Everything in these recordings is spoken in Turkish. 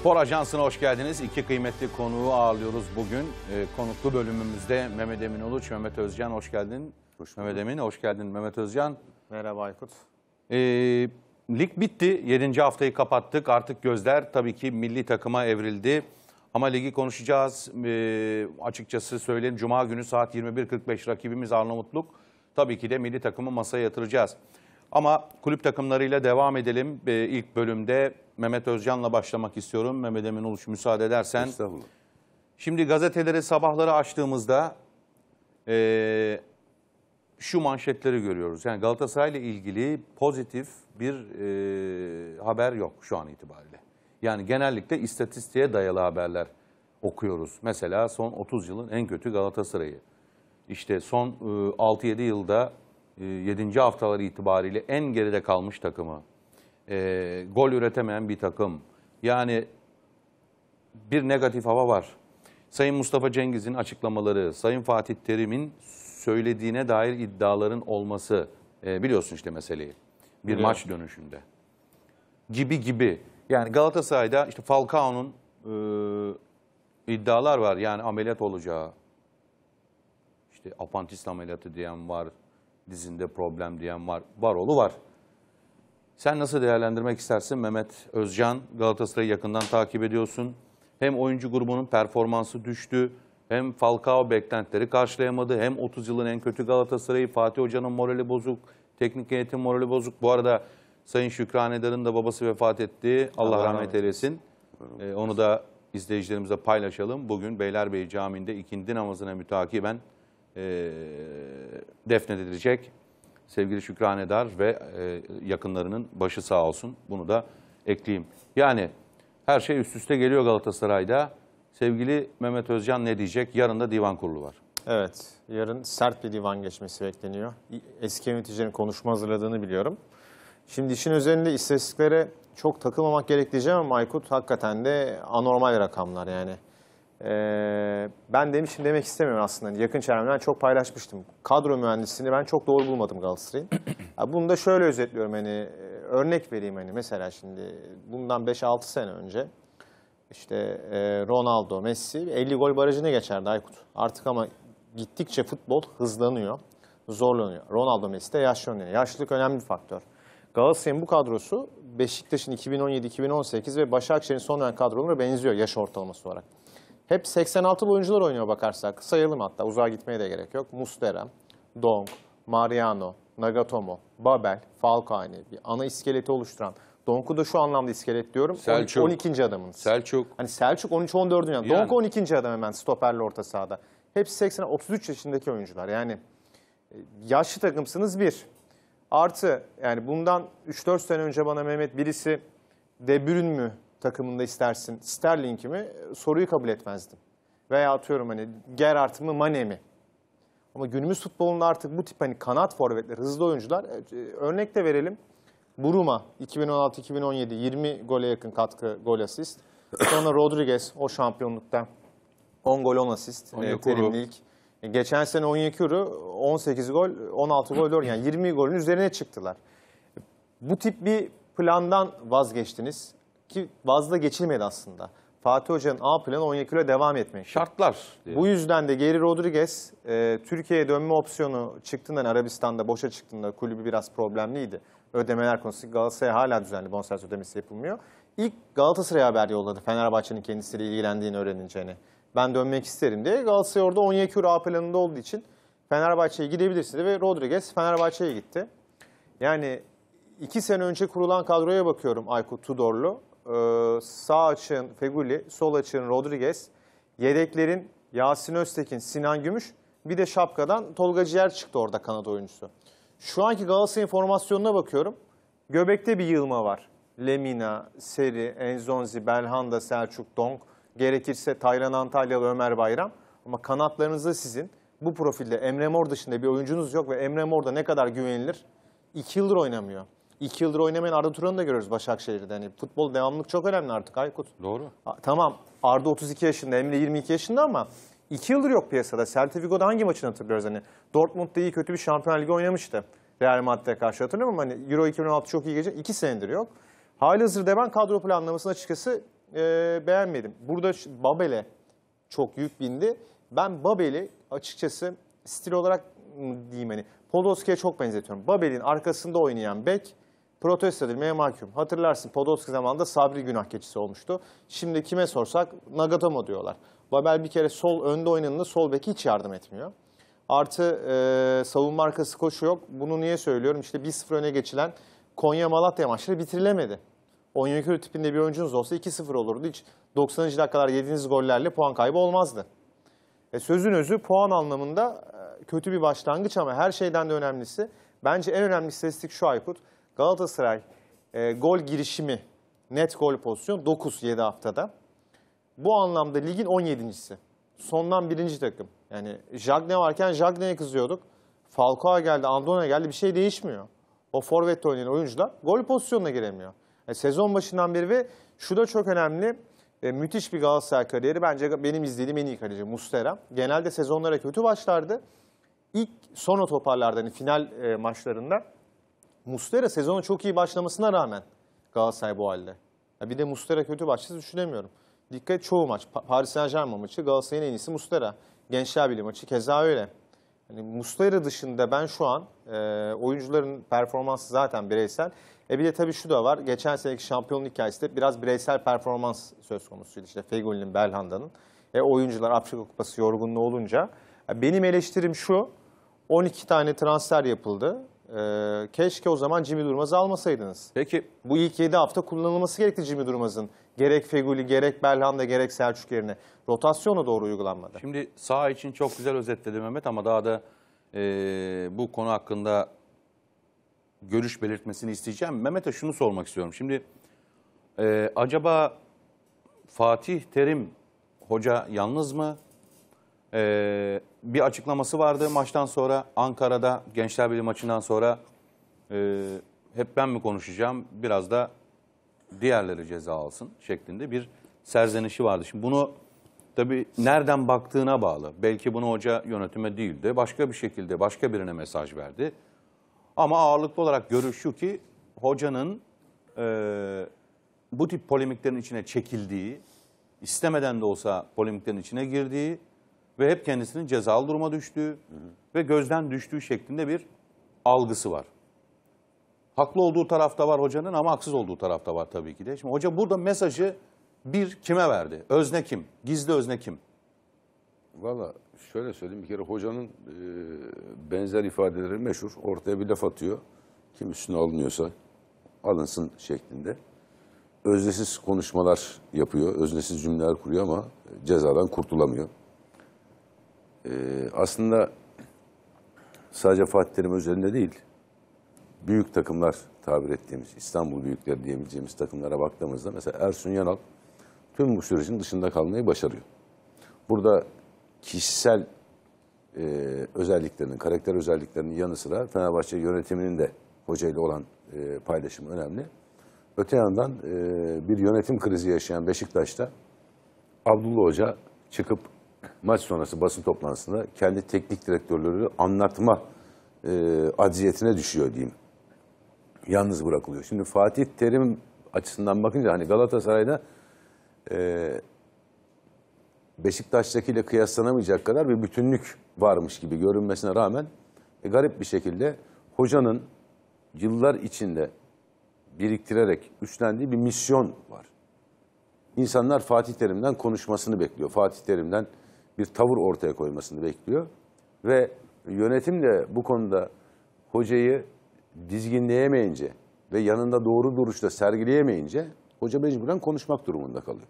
Spor Ajansı'na hoş geldiniz. İki kıymetli konuğu ağırlıyoruz bugün. E, konuklu bölümümüzde Mehmet Emin Uluç, Mehmet Özcan hoş geldin. Hoş Mehmet Emin hoş geldin. Mehmet Özcan. Merhaba Aykut. E, lig bitti. Yedinci haftayı kapattık. Artık gözler tabii ki milli takıma evrildi. Ama ligi konuşacağız. E, açıkçası söyleyeyim. Cuma günü saat 21.45 rakibimiz Arnavutluk. Tabii ki de milli takımı masaya yatıracağız. Ama kulüp takımlarıyla devam edelim. E, ilk bölümde Mehmet Özcan'la başlamak istiyorum. Mehmet Emin Uluç müsaade edersen. Estağfurullah. Şimdi gazeteleri sabahları açtığımızda e, şu manşetleri görüyoruz. Yani Galatasaray ile ilgili pozitif bir e, haber yok şu an itibariyle. Yani genellikle istatistiğe dayalı haberler okuyoruz. Mesela son 30 yılın en kötü Galatasaray'ı. İşte son e, 6-7 yılda e, 7. haftaları itibariyle en geride kalmış takımı e, gol üretemeyen bir takım. Yani bir negatif hava var. Sayın Mustafa Cengiz'in açıklamaları, Sayın Fatih Terim'in söylediğine dair iddiaların olması e, biliyorsun işte meseleyi. Bir Biliyorum. maç dönüşünde. Gibi gibi. Yani Galatasaray'da işte Falcao'nun e, iddialar var. Yani ameliyat olacağı. İşte apantist ameliyatı diyen var. Dizinde problem diyen var. Var oğlu var. Sen nasıl değerlendirmek istersin Mehmet Özcan? Galatasaray'ı yakından takip ediyorsun. Hem oyuncu grubunun performansı düştü, hem Falcao beklentileri karşılayamadı, hem 30 yılın en kötü Galatasaray'ı, Fatih Hoca'nın morali bozuk, teknik yönetim morali bozuk. Bu arada Sayın Şükran Edar'ın de babası vefat etti. Allah, Allah rahmet eylesin. Ee, onu da izleyicilerimize paylaşalım. Bugün Beylerbeyi Camii'nde ikindi namazına mütakiben e, defnedilecek sevgili Şükrane Eder ve e, yakınlarının başı sağ olsun. Bunu da ekleyeyim. Yani her şey üst üste geliyor Galatasaray'da. Sevgili Mehmet Özcan ne diyecek? Yarın da divan kurulu var. Evet, yarın sert bir divan geçmesi bekleniyor. Eski yöneticilerin konuşma hazırladığını biliyorum. Şimdi işin üzerinde istatistiklere çok takılmamak gerek diyeceğim ama Aykut hakikaten de anormal rakamlar yani. Ee, ben demişim demek istemiyorum aslında. Hani yakın çevremden çok paylaşmıştım. Kadro mühendisliğini ben çok doğru bulmadım Galatasaray'ın. Bunu da şöyle özetliyorum hani e, örnek vereyim hani mesela şimdi bundan 5-6 sene önce işte e, Ronaldo, Messi 50 gol barajını geçerdi Aykut. Artık ama gittikçe futbol hızlanıyor, zorlanıyor. Ronaldo Messi de yaşlanıyor. Yaşlılık önemli bir faktör. Galatasaray'ın bu kadrosu Beşiktaş'ın 2017-2018 ve Başakşehir'in son dönem kadrolarına benziyor yaş ortalaması olarak. Hep 86'lı oyuncular oynuyor bakarsak. Sayalım hatta uzağa gitmeye de gerek yok. Mustera, Dong, Mariano, Nagatomo, Babel, Falcao aynı bir ana iskeleti oluşturan. Donku da şu anlamda iskelet diyorum. Selçuk. 12. adamın. Selçuk. Hani Selçuk 13 14. Yani. Donku 12. adam hemen stoperli orta sahada. Hepsi 80 33 yaşındaki oyuncular. Yani e, yaşlı takımsınız bir. Artı yani bundan 3-4 sene önce bana Mehmet birisi Debürün mü takımında istersin Sterling'i mi soruyu kabul etmezdim. Veya atıyorum hani Gerrard mı Mane mi? Ama günümüz futbolunda artık bu tip hani kanat forvetler, hızlı oyuncular e, örnek de verelim. Buruma 2016-2017 20 gole yakın katkı gol asist. Sonra Rodriguez o şampiyonlukta 10 gol 10 asist. E, terimli ilk. E, geçen sene Onyekuru 18 gol, 16 gol 4 yani 20 golün üzerine çıktılar. Bu tip bir plandan vazgeçtiniz ki vazda geçilmedi aslında. Fatih Hoca'nın A planı Onyeküre devam etmek. Şartlar. Diye. Bu yüzden de Geri Rodriguez e, Türkiye'ye dönme opsiyonu çıktığından Arabistan'da boşa çıktığında kulübü biraz problemliydi. Ödemeler konusu Galatasaray'a hala düzenli bonservis ödemesi yapılmıyor. İlk Galatasaray haber yolladı Fenerbahçe'nin kendisiyle ilgilendiğini öğreneceğini. Hani. Ben dönmek isterim diye. Galatasaray orada Onyeküre A planında olduğu için Fenerbahçe'ye gidebilirsiniz ve Rodriguez Fenerbahçe'ye gitti. Yani iki sene önce kurulan kadroya bakıyorum Aykut Tudorlu e, sağ açığın Feguli, sol açığın Rodriguez, yedeklerin Yasin Öztekin, Sinan Gümüş, bir de şapkadan Tolga Ciğer çıktı orada kanat oyuncusu. Şu anki Galatasaray formasyonuna bakıyorum. Göbekte bir yığılma var. Lemina, Seri, Enzonzi, Belhanda, Selçuk, Dong, gerekirse Taylan Antalyalı, Ömer Bayram. Ama kanatlarınızda sizin bu profilde Emre Mor dışında bir oyuncunuz yok ve Emre Mor da ne kadar güvenilir? İki yıldır oynamıyor. İki yıldır oynamayan Arda Turan'ı da görüyoruz Başakşehir'de. Hani futbol devamlılık çok önemli artık Aykut. Doğru. A, tamam Arda 32 yaşında, Emre 22 yaşında ama iki yıldır yok piyasada. Celta Vigo'da hangi maçını hatırlıyoruz? Hani Dortmund'da iyi kötü bir şampiyon ligi oynamıştı. Real Madrid'e karşı hatırlıyor musun? hani Euro 2016 çok iyi gece. iki senedir yok. hazırda ben kadro planlamasını açıkçası e, beğenmedim. Burada Babel'e çok yük bindi. Ben Babel'i açıkçası stil olarak diyeyim hani Podolski'ye çok benzetiyorum. Babel'in arkasında oynayan bek protesto edilmeye mahkum. Hatırlarsın Podolski zamanında Sabri günah keçisi olmuştu. Şimdi kime sorsak Nagatomo diyorlar. Babel bir kere sol önde oynanında sol bek hiç yardım etmiyor. Artı e, savunma arkası koşu yok. Bunu niye söylüyorum? İşte 1-0 öne geçilen Konya-Malatya maçları bitirilemedi. Onyekuru tipinde bir oyuncunuz olsa 2-0 olurdu. Hiç 90. dakikalar yediğiniz gollerle puan kaybı olmazdı. E, sözün özü puan anlamında e, kötü bir başlangıç ama her şeyden de önemlisi. Bence en önemli istatistik şu Aykut. Galatasaray e, gol girişimi, net gol pozisyon 9 7 haftada. Bu anlamda ligin 17.si. Sondan birinci takım. Yani Jagne varken Jagne'ye kızıyorduk. Falcao geldi, Andone geldi bir şey değişmiyor. O forvette oynayan oyuncular gol pozisyonuna giremiyor. Yani e, sezon başından beri ve şu da çok önemli. E, müthiş bir Galatasaray kariyeri. Bence benim izlediğim en iyi kaleci Mustera. Genelde sezonlara kötü başlardı. İlk son o toparlardı hani final e, maçlarında Mustera sezonu çok iyi başlamasına rağmen Galatasaray bu halde. Ya bir de Mustera kötü başladı düşünemiyorum. Dikkat çoğu maç. Pa Paris Saint Germain maçı Galatasaray'ın en iyisi Mustera. Gençler Birliği maçı keza öyle. Yani Mustera dışında ben şu an e, oyuncuların performansı zaten bireysel. E bir de tabii şu da var. Geçen seneki şampiyonluk hikayesi de biraz bireysel performans söz konusuydu. İşte Fegoli'nin, Belhanda'nın. E oyuncular Afrika Kupası yorgunluğu olunca. E, benim eleştirim şu. 12 tane transfer yapıldı. Ee, keşke o zaman Jimmy Durmaz'ı almasaydınız. Peki. Bu ilk 7 hafta kullanılması gerekti Jimmy Durmaz'ın. Gerek Feguli, gerek Belhanda, gerek Selçuk yerine. Rotasyona doğru uygulanmadı. Şimdi sağ için çok güzel özetledi Mehmet ama daha da e, bu konu hakkında görüş belirtmesini isteyeceğim. Mehmet'e şunu sormak istiyorum. Şimdi e, acaba Fatih Terim hoca yalnız mı? E, bir açıklaması vardı maçtan sonra Ankara'da Gençler Birliği maçından sonra e, hep ben mi konuşacağım biraz da diğerleri ceza alsın şeklinde bir serzenişi vardı. Şimdi bunu tabii nereden baktığına bağlı. Belki bunu hoca yönetime değil de başka bir şekilde başka birine mesaj verdi. Ama ağırlıklı olarak görüş şu ki hocanın e, bu tip polemiklerin içine çekildiği, istemeden de olsa polemiklerin içine girdiği ve hep kendisinin cezalı duruma düştüğü hı hı. ve gözden düştüğü şeklinde bir algısı var. Haklı olduğu tarafta var hocanın ama haksız olduğu tarafta var tabii ki de. Şimdi hoca burada mesajı bir kime verdi? Özne kim? Gizli özne kim? Valla şöyle söyleyeyim bir kere hocanın e, benzer ifadeleri meşhur. Ortaya bir laf atıyor. Kim üstüne alınıyorsa alınsın şeklinde. Öznesiz konuşmalar yapıyor, öznesiz cümleler kuruyor ama cezadan kurtulamıyor e, aslında sadece Fatih Terim özelinde değil, büyük takımlar tabir ettiğimiz, İstanbul büyükleri diyebileceğimiz takımlara baktığımızda mesela Ersun Yanal tüm bu sürecin dışında kalmayı başarıyor. Burada kişisel e, özelliklerinin, karakter özelliklerinin yanı sıra Fenerbahçe yönetiminin de hocayla olan e, paylaşımı önemli. Öte yandan e, bir yönetim krizi yaşayan Beşiktaş'ta Abdullah Hoca çıkıp maç sonrası basın toplantısında kendi teknik direktörleri anlatma e, acziyetine düşüyor diyeyim. Yalnız bırakılıyor. Şimdi Fatih Terim açısından bakınca hani Galatasaray'da e, Beşiktaş'takiyle kıyaslanamayacak kadar bir bütünlük varmış gibi görünmesine rağmen e, garip bir şekilde hocanın yıllar içinde biriktirerek güçlendiği bir misyon var. İnsanlar Fatih Terim'den konuşmasını bekliyor. Fatih Terim'den bir tavır ortaya koymasını bekliyor. Ve yönetim de bu konuda hocayı dizginleyemeyince ve yanında doğru duruşta sergileyemeyince hoca mecburen konuşmak durumunda kalıyor.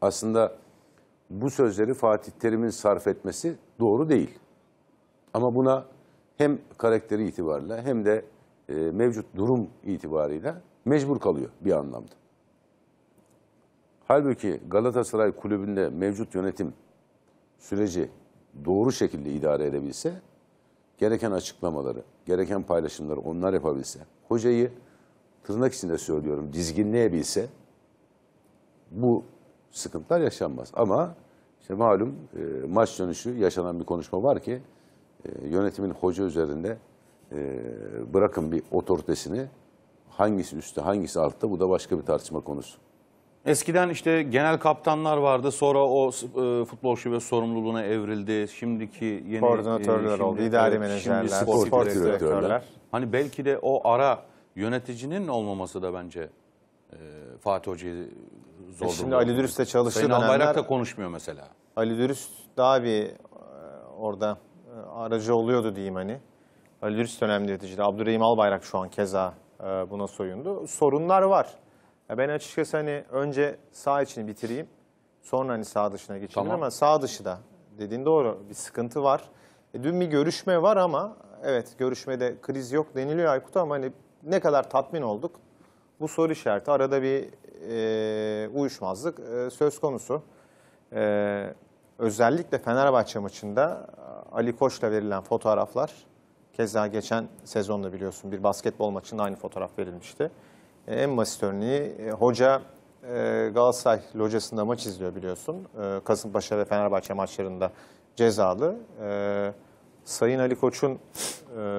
Aslında bu sözleri Fatih Terim'in sarf etmesi doğru değil. Ama buna hem karakteri itibariyle hem de e, mevcut durum itibariyle mecbur kalıyor bir anlamda. Halbuki Galatasaray Kulübü'nde mevcut yönetim süreci doğru şekilde idare edebilse, gereken açıklamaları, gereken paylaşımları onlar yapabilse, hocayı tırnak içinde söylüyorum dizginleyebilse bu sıkıntılar yaşanmaz. Ama işte malum e, maç dönüşü yaşanan bir konuşma var ki e, yönetimin hoca üzerinde e, bırakın bir otoritesini hangisi üstte hangisi altta bu da başka bir tartışma konusu. Eskiden işte genel kaptanlar vardı. Sonra o e, futbol şube sorumluluğuna evrildi. Şimdiki yeni koordinatörler e, oldu, idari menajerler, spor, spor direktörler. Hani belki de o ara yöneticinin olmaması da bence e, Fatih Hoca'yı zor e Şimdi Ali Dürüst'le çalıştığı Sayın dönemler... Albayrak da konuşmuyor mesela. Ali Dürüst daha bir e, orada e, aracı oluyordu diyeyim hani. Ali Dürüst önemli yöneticiydi. Abdurrahim Albayrak şu an keza e, buna soyundu. Sorunlar var. Ya ben açıkçası hani önce sağ içini bitireyim. Sonra hani sağ dışına geçeyim Tamam. ama sağ dışı da dediğin doğru bir sıkıntı var. E, dün bir görüşme var ama evet görüşmede kriz yok deniliyor Aykut ama hani ne kadar tatmin olduk? Bu soru işareti. Arada bir e, uyuşmazlık e, söz konusu. E, özellikle Fenerbahçe maçında e, Ali Koç'la verilen fotoğraflar Keza geçen sezonda biliyorsun bir basketbol maçında aynı fotoğraf verilmişti. En basit örneği e, hoca e, Galatasaray locasında maç izliyor biliyorsun. E, Kasımpaşa ve Fenerbahçe maçlarında cezalı. Sayın Ali Koç'un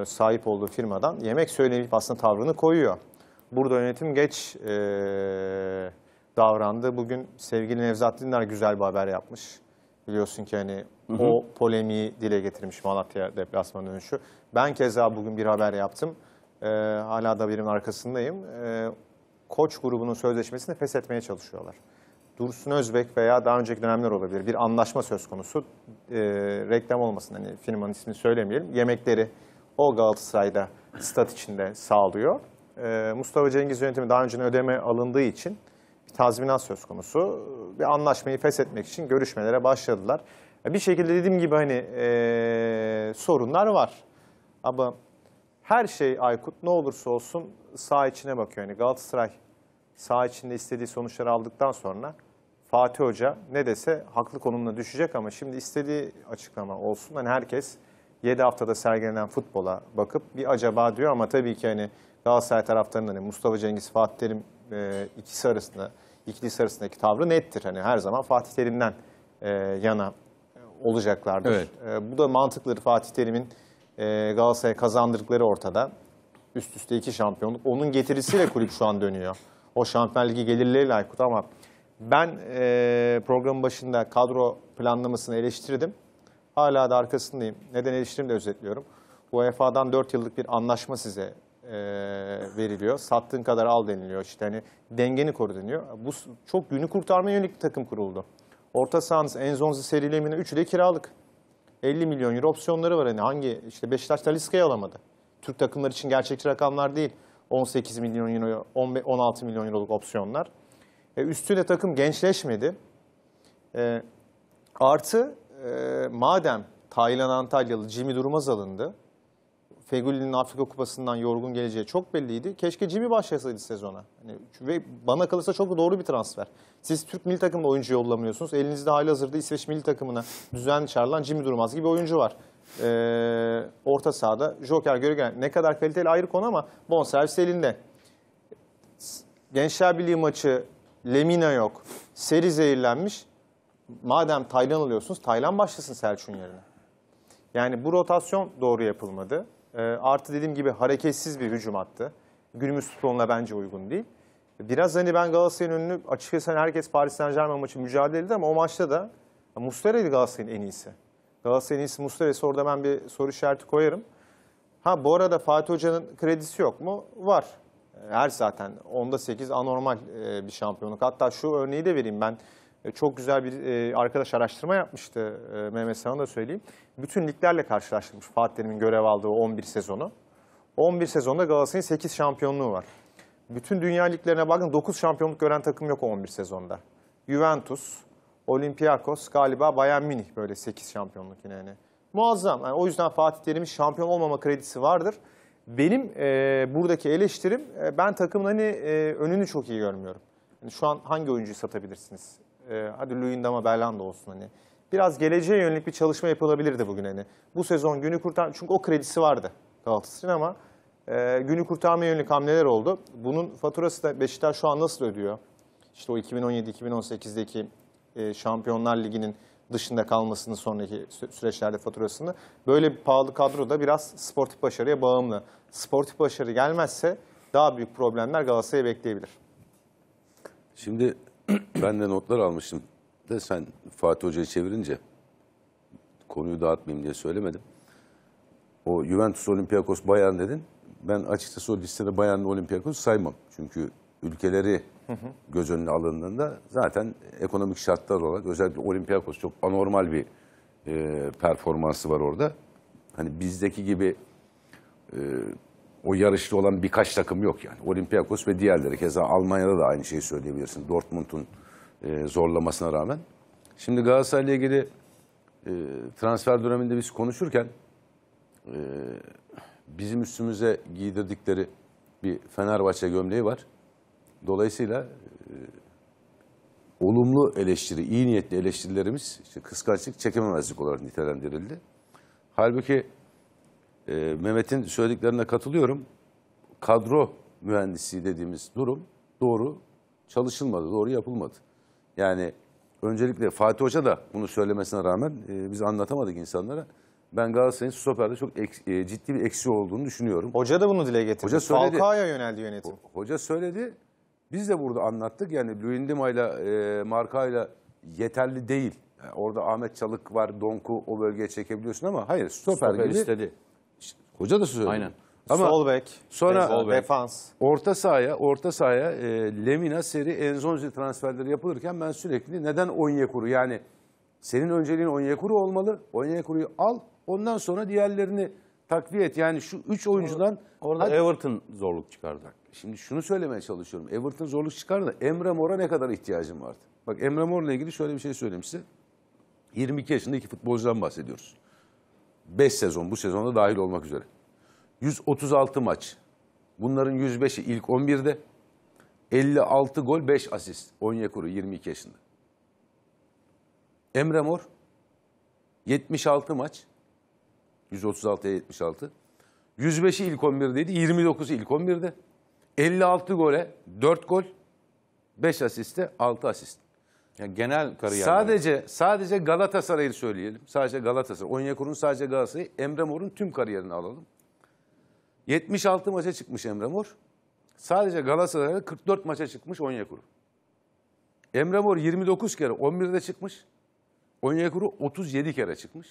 sahip olduğu firmadan yemek söyleyip aslında tavrını koyuyor. Burada yönetim geç davrandı. Bugün sevgili Nevzat Dinler güzel bir haber yapmış. Biliyorsun ki hani hı hı. o polemiği dile getirmiş Malatya deplasmanı dönüşü. Ben keza bugün bir haber yaptım. E, hala da birinin arkasındayım. E, Koç grubunun sözleşmesini feshetmeye çalışıyorlar. Dursun Özbek veya daha önceki dönemler olabilir. Bir anlaşma söz konusu. E, reklam olmasın hani firmanın ismini söylemeyelim. Yemekleri o Galatasaray'da stat içinde sağlıyor. E, Mustafa Cengiz yönetimi daha önceden ödeme alındığı için bir tazminat söz konusu. Bir anlaşmayı feshetmek için görüşmelere başladılar. Bir şekilde dediğim gibi hani e, sorunlar var. Ama her şey Aykut ne olursa olsun sağ içine bakıyor. Yani Galatasaray sağ içinde istediği sonuçları aldıktan sonra Fatih Hoca ne dese haklı konumuna düşecek ama şimdi istediği açıklama olsun. Hani herkes 7 haftada sergilenen futbola bakıp bir acaba diyor ama tabii ki hani Galatasaray taraftarının hani Mustafa Cengiz, Fatih Terim e, ikisi arasında, ikilisi arasındaki tavrı nettir. Hani her zaman Fatih Terim'den e, yana olacaklardır. Evet. E, bu da mantıkları Fatih Terim'in e, ee, Galatasaray kazandırdıkları ortada. Üst üste iki şampiyonluk. Onun getirisiyle kulüp şu an dönüyor. O Şampiyonlar Ligi gelirleriyle Aykut ama ben e, programın başında kadro planlamasını eleştirdim. Hala da arkasındayım. Neden eleştirimi de özetliyorum. UEFA'dan 4 yıllık bir anlaşma size e, veriliyor. Sattığın kadar al deniliyor. İşte hani dengeni koru deniyor. Bu çok günü kurtarma yönelik bir takım kuruldu. Orta sahanız Enzonzi serilemine 3'ü de kiralık. 50 milyon euro opsiyonları var. Hani hangi işte Beşiktaş Taliska'yı alamadı. Türk takımlar için gerçekçi rakamlar değil. 18 milyon euro, 16 milyon euroluk opsiyonlar. E, üstüne takım gençleşmedi. E, artı e, madem Taylan Antalyalı Jimmy Durmaz alındı. Fegüli'nin Afrika Kupası'ndan yorgun geleceği çok belliydi. Keşke Jimmy başlasaydı sezona. Yani, ve bana kalırsa çok da doğru bir transfer. Siz Türk milli takımda oyuncu yollamıyorsunuz. Elinizde hali hazırda İsveç milli takımına düzenli çağrılan Jimmy Durmaz gibi oyuncu var. Ee, orta sahada Joker Görgen ne kadar kaliteli ayrı konu ama bonservis elinde. Gençler Birliği maçı Lemina yok. Seri zehirlenmiş. Madem Taylan alıyorsunuz Taylan başlasın Selçuk'un yerine. Yani bu rotasyon doğru yapılmadı. E, artı dediğim gibi hareketsiz bir hücum attı. Günümüz futboluna bence uygun değil. Biraz hani ben Galatasaray'ın önünü açıkçası hani herkes Paris Saint Germain maçı mücadeleydi ama o maçta da Muslera'ydı Galatasaray'ın en iyisi. Galatasaray'ın iyisi Muslera'ysa orada ben bir soru işareti koyarım. Ha bu arada Fatih Hoca'nın kredisi yok mu? Var. Her zaten onda 8 anormal e, bir şampiyonluk. Hatta şu örneği de vereyim ben. E, çok güzel bir e, arkadaş araştırma yapmıştı e, Mehmet sana da söyleyeyim. Bütün liglerle karşılaştırmış Fatih Terim'in görev aldığı 11 sezonu. 11 sezonda Galatasaray'ın 8 şampiyonluğu var. Bütün dünya liglerine bakın 9 şampiyonluk gören takım yok 11 sezonda. Juventus, Olympiakos, galiba Bayern Münih böyle 8 şampiyonluk yine yani. Muazzam. Yani o yüzden Fatih Terim'in şampiyon olmama kredisi vardır. Benim e, buradaki eleştirim e, ben takımın hani e, önünü çok iyi görmüyorum. Yani şu an hangi oyuncuyu satabilirsiniz? e, hadi Luyendama Berlanda olsun hani. Biraz geleceğe yönelik bir çalışma yapılabilirdi bugün hani. Bu sezon günü kurtar çünkü o kredisi vardı Galatasaray'ın ama e, günü kurtarmaya yönelik hamleler oldu. Bunun faturası da Beşiktaş şu an nasıl ödüyor? İşte o 2017-2018'deki e, Şampiyonlar Ligi'nin dışında kalmasını sonraki süreçlerde faturasını. Böyle bir pahalı kadro da biraz sportif başarıya bağımlı. Sportif başarı gelmezse daha büyük problemler Galatasaray'a bekleyebilir. Şimdi ben de notlar almıştım. De sen Fatih Hoca'yı çevirince konuyu dağıtmayayım diye söylemedim. O Juventus Olympiakos Bayern dedin. Ben açıkçası o listede Bayern'le Olympiakos saymam. Çünkü ülkeleri göz önüne alındığında zaten ekonomik şartlar olarak özellikle Olympiakos çok anormal bir e, performansı var orada. Hani bizdeki gibi e, o yarışlı olan birkaç takım yok yani. Olympiakos ve diğerleri. Keza Almanya'da da aynı şeyi söyleyebilirsin. Dortmund'un e, zorlamasına rağmen. Şimdi Galatasaray'la ilgili e, transfer döneminde biz konuşurken e, bizim üstümüze giydirdikleri bir Fenerbahçe gömleği var. Dolayısıyla e, olumlu eleştiri, iyi niyetli eleştirilerimiz işte kıskançlık, çekememezlik olarak nitelendirildi. Halbuki e, Mehmet'in söylediklerine katılıyorum. Kadro mühendisi dediğimiz durum doğru çalışılmadı, doğru yapılmadı. Yani öncelikle Fatih Hoca da bunu söylemesine rağmen e, biz anlatamadık insanlara. Ben Galatasaray'ın stoperde çok ek, e, ciddi bir eksi olduğunu düşünüyorum. Hoca da bunu dile getirdi. Hoca söyledi. Falcao'ya yöneldi yönetim. Hoca söyledi. Biz de burada anlattık. Yani Luyendima ile e, Marka ile yeterli değil. Yani orada Ahmet Çalık var, Donku o bölgeye çekebiliyorsun ama hayır stoper, stoper gibi istedi. Hoca da söyledi. Aynen. Ama Sol bek, sonra defans. Orta sahaya, orta sahaya e, Lemina, Seri, Enzonzi transferleri yapılırken ben sürekli neden Onyekuru yani senin önceliğin Onyekuru olmalı. Onyekuru'yu al, ondan sonra diğerlerini takviye et. Yani şu üç oyuncudan Orada hadi- Everton zorluk çıkardı. Şimdi şunu söylemeye çalışıyorum. Everton zorluk çıkardı da Emre Mor'a ne kadar ihtiyacım vardı? Bak Emre Mor'la ilgili şöyle bir şey söyleyeyim size. 22 yaşında iki futbolcudan bahsediyoruz. 5 sezon bu sezonda dahil olmak üzere. 136 maç. Bunların 105'i ilk 11'de. 56 gol 5 asist. Onyekuru 22 yaşında. Emre Mor 76 maç. 136'ya 76. 105'i ilk 11'deydi. 29'u ilk 11'de. 56 gole 4 gol. 5 asiste 6 asist. Yani genel kariyer. Sadece yani. sadece Galatasaray'ı söyleyelim. Sadece Galatasaray. Onyekuru'nun sadece Galatasaray'ı. Emre Mor'un tüm kariyerini alalım. 76 maça çıkmış Emre Mor. Sadece Galatasaray'da 44 maça çıkmış Onyekuru. Emre Mor 29 kere 11'de çıkmış. Onyekuru 37 kere çıkmış.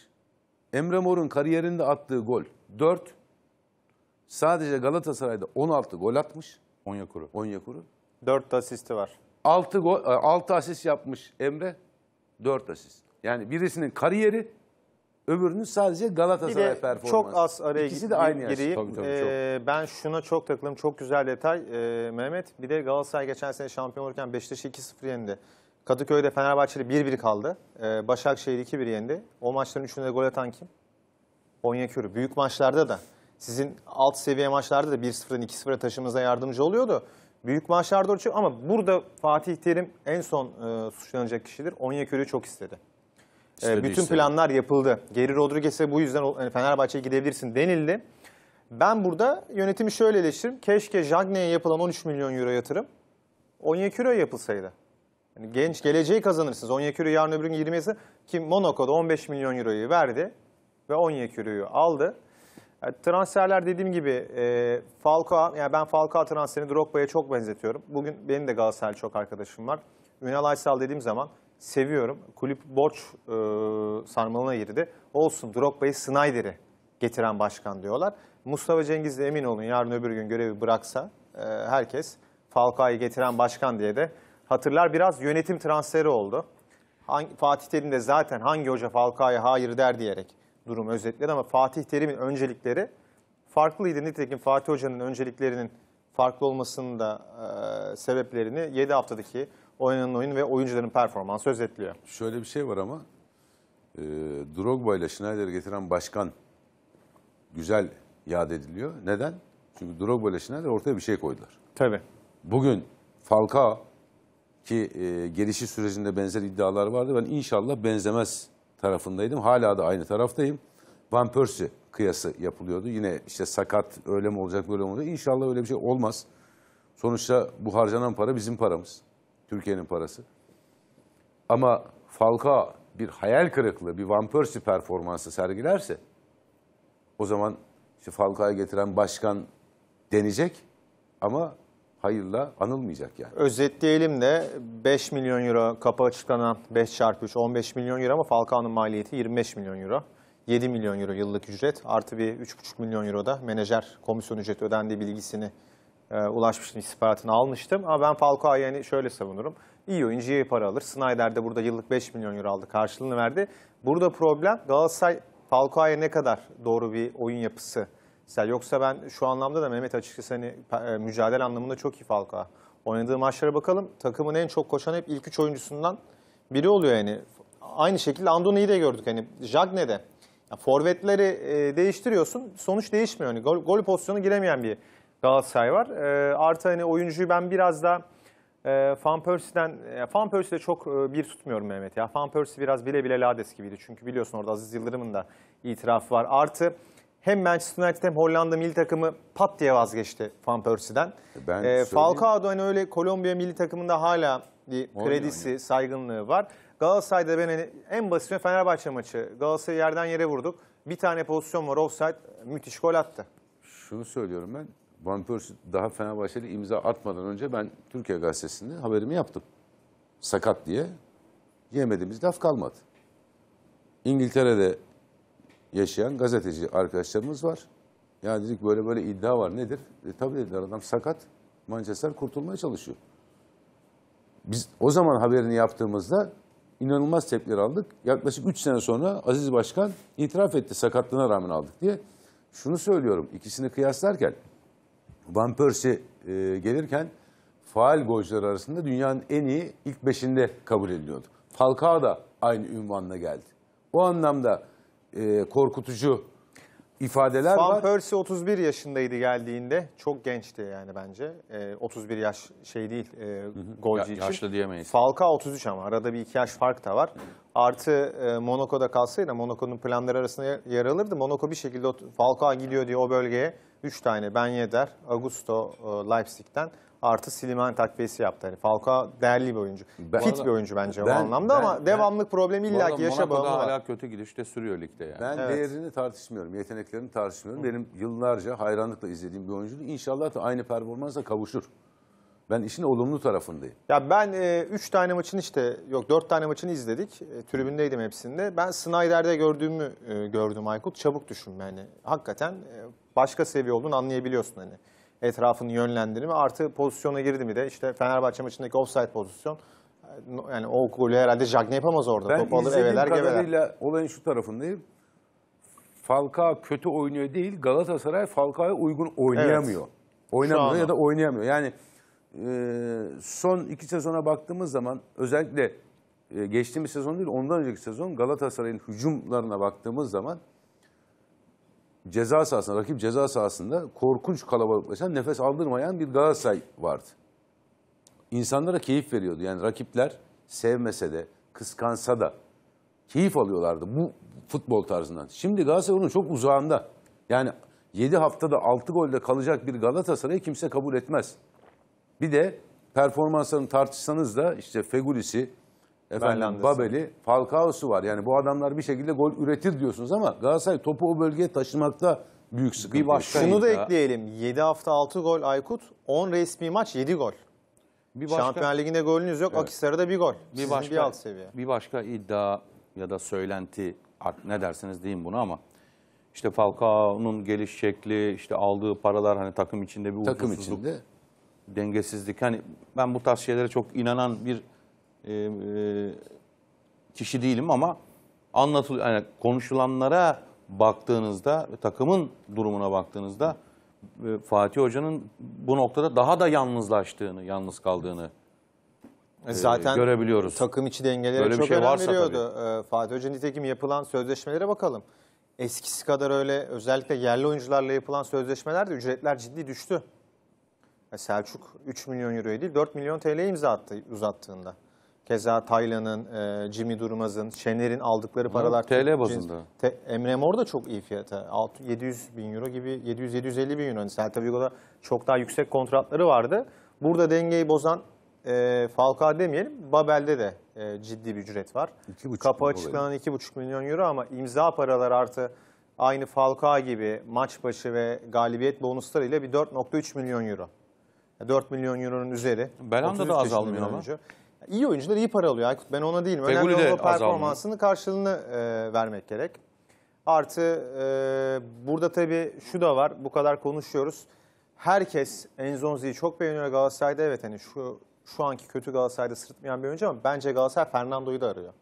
Emre Mor'un kariyerinde attığı gol 4. Sadece Galatasaray'da 16 gol atmış. Onyekuru. Onyekuru. 4 asisti var. 6 gol 6 e, asist yapmış Emre. 4 asist. Yani birisinin kariyeri öbürünün sadece Galatasaray bir performansı. Çok az araya İkisi de aynı yaş. Tabii, tabii, ee, Ben şuna çok takılım. Çok güzel detay. Ee, Mehmet bir de Galatasaray geçen sene şampiyon olurken Beşiktaş'ı 2-0 yendi. Kadıköy'de Fenerbahçe'de 1-1 kaldı. Ee, Başakşehir 2-1 yendi. O maçların üçünde gol atan kim? Onyekuru. Büyük maçlarda da sizin alt seviye maçlarda da 1-0'dan 2-0'a taşımıza yardımcı oluyordu büyük maaşlar doğru çıkıyor ama burada Fatih Terim en son e, suçlanacak kişidir. Onyekürü çok istedi. e, bütün istedi. planlar yapıldı. Geri Rodriguez'e bu yüzden yani Fenerbahçe'ye gidebilirsin denildi. Ben burada yönetimi şöyle eleştiririm. Keşke Jagne'ye yapılan 13 milyon euro yatırım Onyekürü'ye yapılsaydı. Yani genç geleceği kazanırsınız. Onyekürü yarın öbür gün 20'si kim Monaco'da 15 milyon euroyu verdi ve Onyekürü'yü aldı transferler dediğim gibi e, Falcao, yani ben Falcao transferini Drogba'ya çok benzetiyorum. Bugün benim de Galatasaraylı çok arkadaşım var. Ünal Aysal dediğim zaman seviyorum. Kulüp borç e, sarmalına girdi. Olsun Drogba'yı Snyder'i getiren başkan diyorlar. Mustafa Cengiz de emin olun yarın öbür gün görevi bıraksa e, herkes Falcao'yu getiren başkan diye de hatırlar. Biraz yönetim transferi oldu. Hangi, Fatih Terim de zaten hangi hoca Falcao'ya hayır der diyerek durumu özetler ama Fatih Terim'in öncelikleri farklıydı. Nitekim Fatih Hoca'nın önceliklerinin farklı olmasının da e, sebeplerini 7 haftadaki oynanan oyun ve oyuncuların performansı özetliyor. Şöyle bir şey var ama e, Drogba ile Schneider'i getiren başkan güzel yad ediliyor. Neden? Çünkü Drogba ile Schneider ortaya bir şey koydular. Tabii. Bugün Falcao ki e, gelişi sürecinde benzer iddialar vardı. Ben inşallah benzemez tarafındaydım. Hala da aynı taraftayım. Van Persie kıyası yapılıyordu. Yine işte sakat öyle mi olacak böyle mi olacak. İnşallah öyle bir şey olmaz. Sonuçta bu harcanan para bizim paramız. Türkiye'nin parası. Ama Falka bir hayal kırıklığı, bir Van Persie performansı sergilerse o zaman işte Falca'ya getiren başkan denecek ama hayırla anılmayacak yani. Özetleyelim de 5 milyon euro kapı açıklanan 5 çarpı 3 15 milyon euro ama Falcao'nun maliyeti 25 milyon euro. 7 milyon euro yıllık ücret artı bir 3,5 milyon euro da menajer komisyon ücreti ödendiği bilgisini e, ulaşmıştım, istihbaratını almıştım. Ama ben Falcao'yu yani şöyle savunurum. İyi oyuncu iyi para alır. Snyder de burada yıllık 5 milyon euro aldı karşılığını verdi. Burada problem Galatasaray Falcao'ya ne kadar doğru bir oyun yapısı Mesela yoksa ben şu anlamda da Mehmet açıkçası hani e, mücadele anlamında çok iyi Falcao. Oynadığı maçlara bakalım. Takımın en çok koşan hep ilk üç oyuncusundan biri oluyor yani. Aynı şekilde Andoni'yi de gördük hani Jagne'de. Yani forvetleri e, değiştiriyorsun. Sonuç değişmiyor. Yani gol, gol pozisyonu giremeyen bir Galatasaray var. E, artı hani oyuncuyu ben biraz da e, Van Persie'den, e, Van Persie'de çok e, bir tutmuyorum Mehmet ya. Van Persie biraz bile bile Lades gibiydi. Çünkü biliyorsun orada Aziz Yıldırım'ın da itirafı var. Artı hem Manchester United hem Hollanda milli takımı pat diye vazgeçti Van Persie'den. Ben Ee, Falcao hani öyle Kolombiya milli takımında hala bir kredisi, oynuyor. saygınlığı var. Galatasaray'da ben hani en basitine Fenerbahçe maçı. Galatasaray'ı yerden yere vurduk. Bir tane pozisyon var offside. Müthiş gol attı. Şunu söylüyorum ben. Van Persie daha Fenerbahçeli imza atmadan önce ben Türkiye Gazetesi'nde haberimi yaptım. Sakat diye yemediğimiz laf kalmadı. İngiltere'de yaşayan gazeteci arkadaşlarımız var. Yani dedik böyle böyle iddia var nedir? E, tabii dediler adam sakat. Manchester kurtulmaya çalışıyor. Biz o zaman haberini yaptığımızda inanılmaz tepkiler aldık. Yaklaşık 3 sene sonra Aziz Başkan itiraf etti sakatlığına rağmen aldık diye. Şunu söylüyorum ikisini kıyaslarken Van Persie e, gelirken faal golcüler arasında dünyanın en iyi ilk beşinde kabul ediliyordu. Falcao da aynı ünvanla geldi. O anlamda e, korkutucu ifadeler Van var. Van Persie 31 yaşındaydı geldiğinde. Çok gençti yani bence. E, 31 yaş şey değil e, golcü için. Yaşlı diyemeyiz. Falcao 33 ama arada bir iki yaş fark da var. Artı e, Monaco'da kalsaydı Monaco'nun planları arasında yer alırdı. Monaco bir şekilde Falcao gidiyor diye o bölgeye 3 tane Ben Yedder, Augusto e, Leipzig'ten artı Slimani takviyesi yaptı. Hani Falcao değerli bir oyuncu. Ben, Fit bir oyuncu bence ben, o anlamda ben, ama ben, devamlık problemi illa ki yaşa bağımlı hala kötü gidişte sürüyor ligde yani. Ben evet. değerini tartışmıyorum, yeteneklerini tartışmıyorum. Hı. Benim yıllarca hayranlıkla izlediğim bir oyuncu. İnşallah da aynı performansa kavuşur. Ben işin olumlu tarafındayım. Ya ben 3 e, üç tane maçın işte yok 4 tane maçını izledik. E, tribündeydim hepsinde. Ben Snyder'de gördüğümü e, gördüm Aykut. Çabuk düşün yani. Hakikaten e, başka seviye olduğunu anlayabiliyorsun hani etrafını yönlendirme artı pozisyona girdi mi de işte Fenerbahçe maçındaki offside pozisyon yani o golü herhalde Jagne yapamaz orada. Ben Topu alır eveler geveler. olayın şu tarafındayım. Falcao kötü oynuyor değil Galatasaray Falcao'ya uygun oynayamıyor. Evet. Oynamıyor ya da oynayamıyor. Yani e, son iki sezona baktığımız zaman özellikle e, geçtiğimiz sezon değil ondan önceki sezon Galatasaray'ın hücumlarına baktığımız zaman ceza sahasında, rakip ceza sahasında korkunç kalabalık kalabalıklaşan, nefes aldırmayan bir Galatasaray vardı. İnsanlara keyif veriyordu. Yani rakipler sevmese de, kıskansa da keyif alıyorlardı bu futbol tarzından. Şimdi Galatasaray onun çok uzağında. Yani 7 haftada 6 golde kalacak bir Galatasaray'ı kimse kabul etmez. Bir de performanslarını tartışsanız da işte Fegulis'i, Efendim Babel'i, Falcao'su var. Yani bu adamlar bir şekilde gol üretir diyorsunuz ama Galatasaray topu o bölgeye taşımakta büyük sıkıntı. Bir başka Şunu da ekleyelim. 7 hafta 6 gol Aykut, 10 resmi maç 7 gol. Bir başka, Şampiyon Ligi'nde golünüz yok. Evet. Akisar'da bir gol. Bir başka, bir alt seviye. Bir başka iddia ya da söylenti ne dersiniz deyin bunu ama işte Falcao'nun geliş şekli, işte aldığı paralar hani takım içinde bir takım içinde dengesizlik. Hani ben bu tarz şeylere çok inanan bir ee, e, kişi değilim ama anlatılıyor yani konuşulanlara baktığınızda takımın durumuna baktığınızda e, Fatih Hoca'nın bu noktada daha da yalnızlaştığını, yalnız kaldığını e, Zaten e, görebiliyoruz. takım içi dengeleri Böyle çok şey önem veriyordu. Tabii. E, Fatih Hocanın nitekim yapılan sözleşmelere bakalım. Eskisi kadar öyle özellikle yerli oyuncularla yapılan sözleşmelerde ücretler ciddi düştü. E, Selçuk 3 milyon euroyu değil 4 milyon TL imza attı uzattığında. Keza Taylan'ın, e, Jimmy Durmaz'ın, Şener'in aldıkları paralar. TL bazında. Te, Emre Mor da çok iyi fiyata. 700 bin euro gibi, 700-750 bin euro. Yani Celta Vigo'da çok daha yüksek kontratları vardı. Burada dengeyi bozan e, Falcao demeyelim, Babel'de de e, ciddi bir ücret var. Kapı açıklanan 2,5 milyon euro ama imza paralar artı aynı Falcao gibi maç başı ve galibiyet bonuslarıyla bir 4,3 milyon euro. 4 milyon euronun üzeri. Belanda da azalmıyor ama. önce iyi oyuncular iyi para alıyor Aykut. Ben ona değilim. Feguli Önemli olan performansını karşılığını e, vermek gerek. Artı e, burada tabii şu da var. Bu kadar konuşuyoruz. Herkes Enzonzi'yi çok beğeniyor Galatasaray'da. Evet hani şu şu anki kötü Galatasaray'da sırıtmayan bir oyuncu ama bence Galatasaray Fernando'yu da arıyor.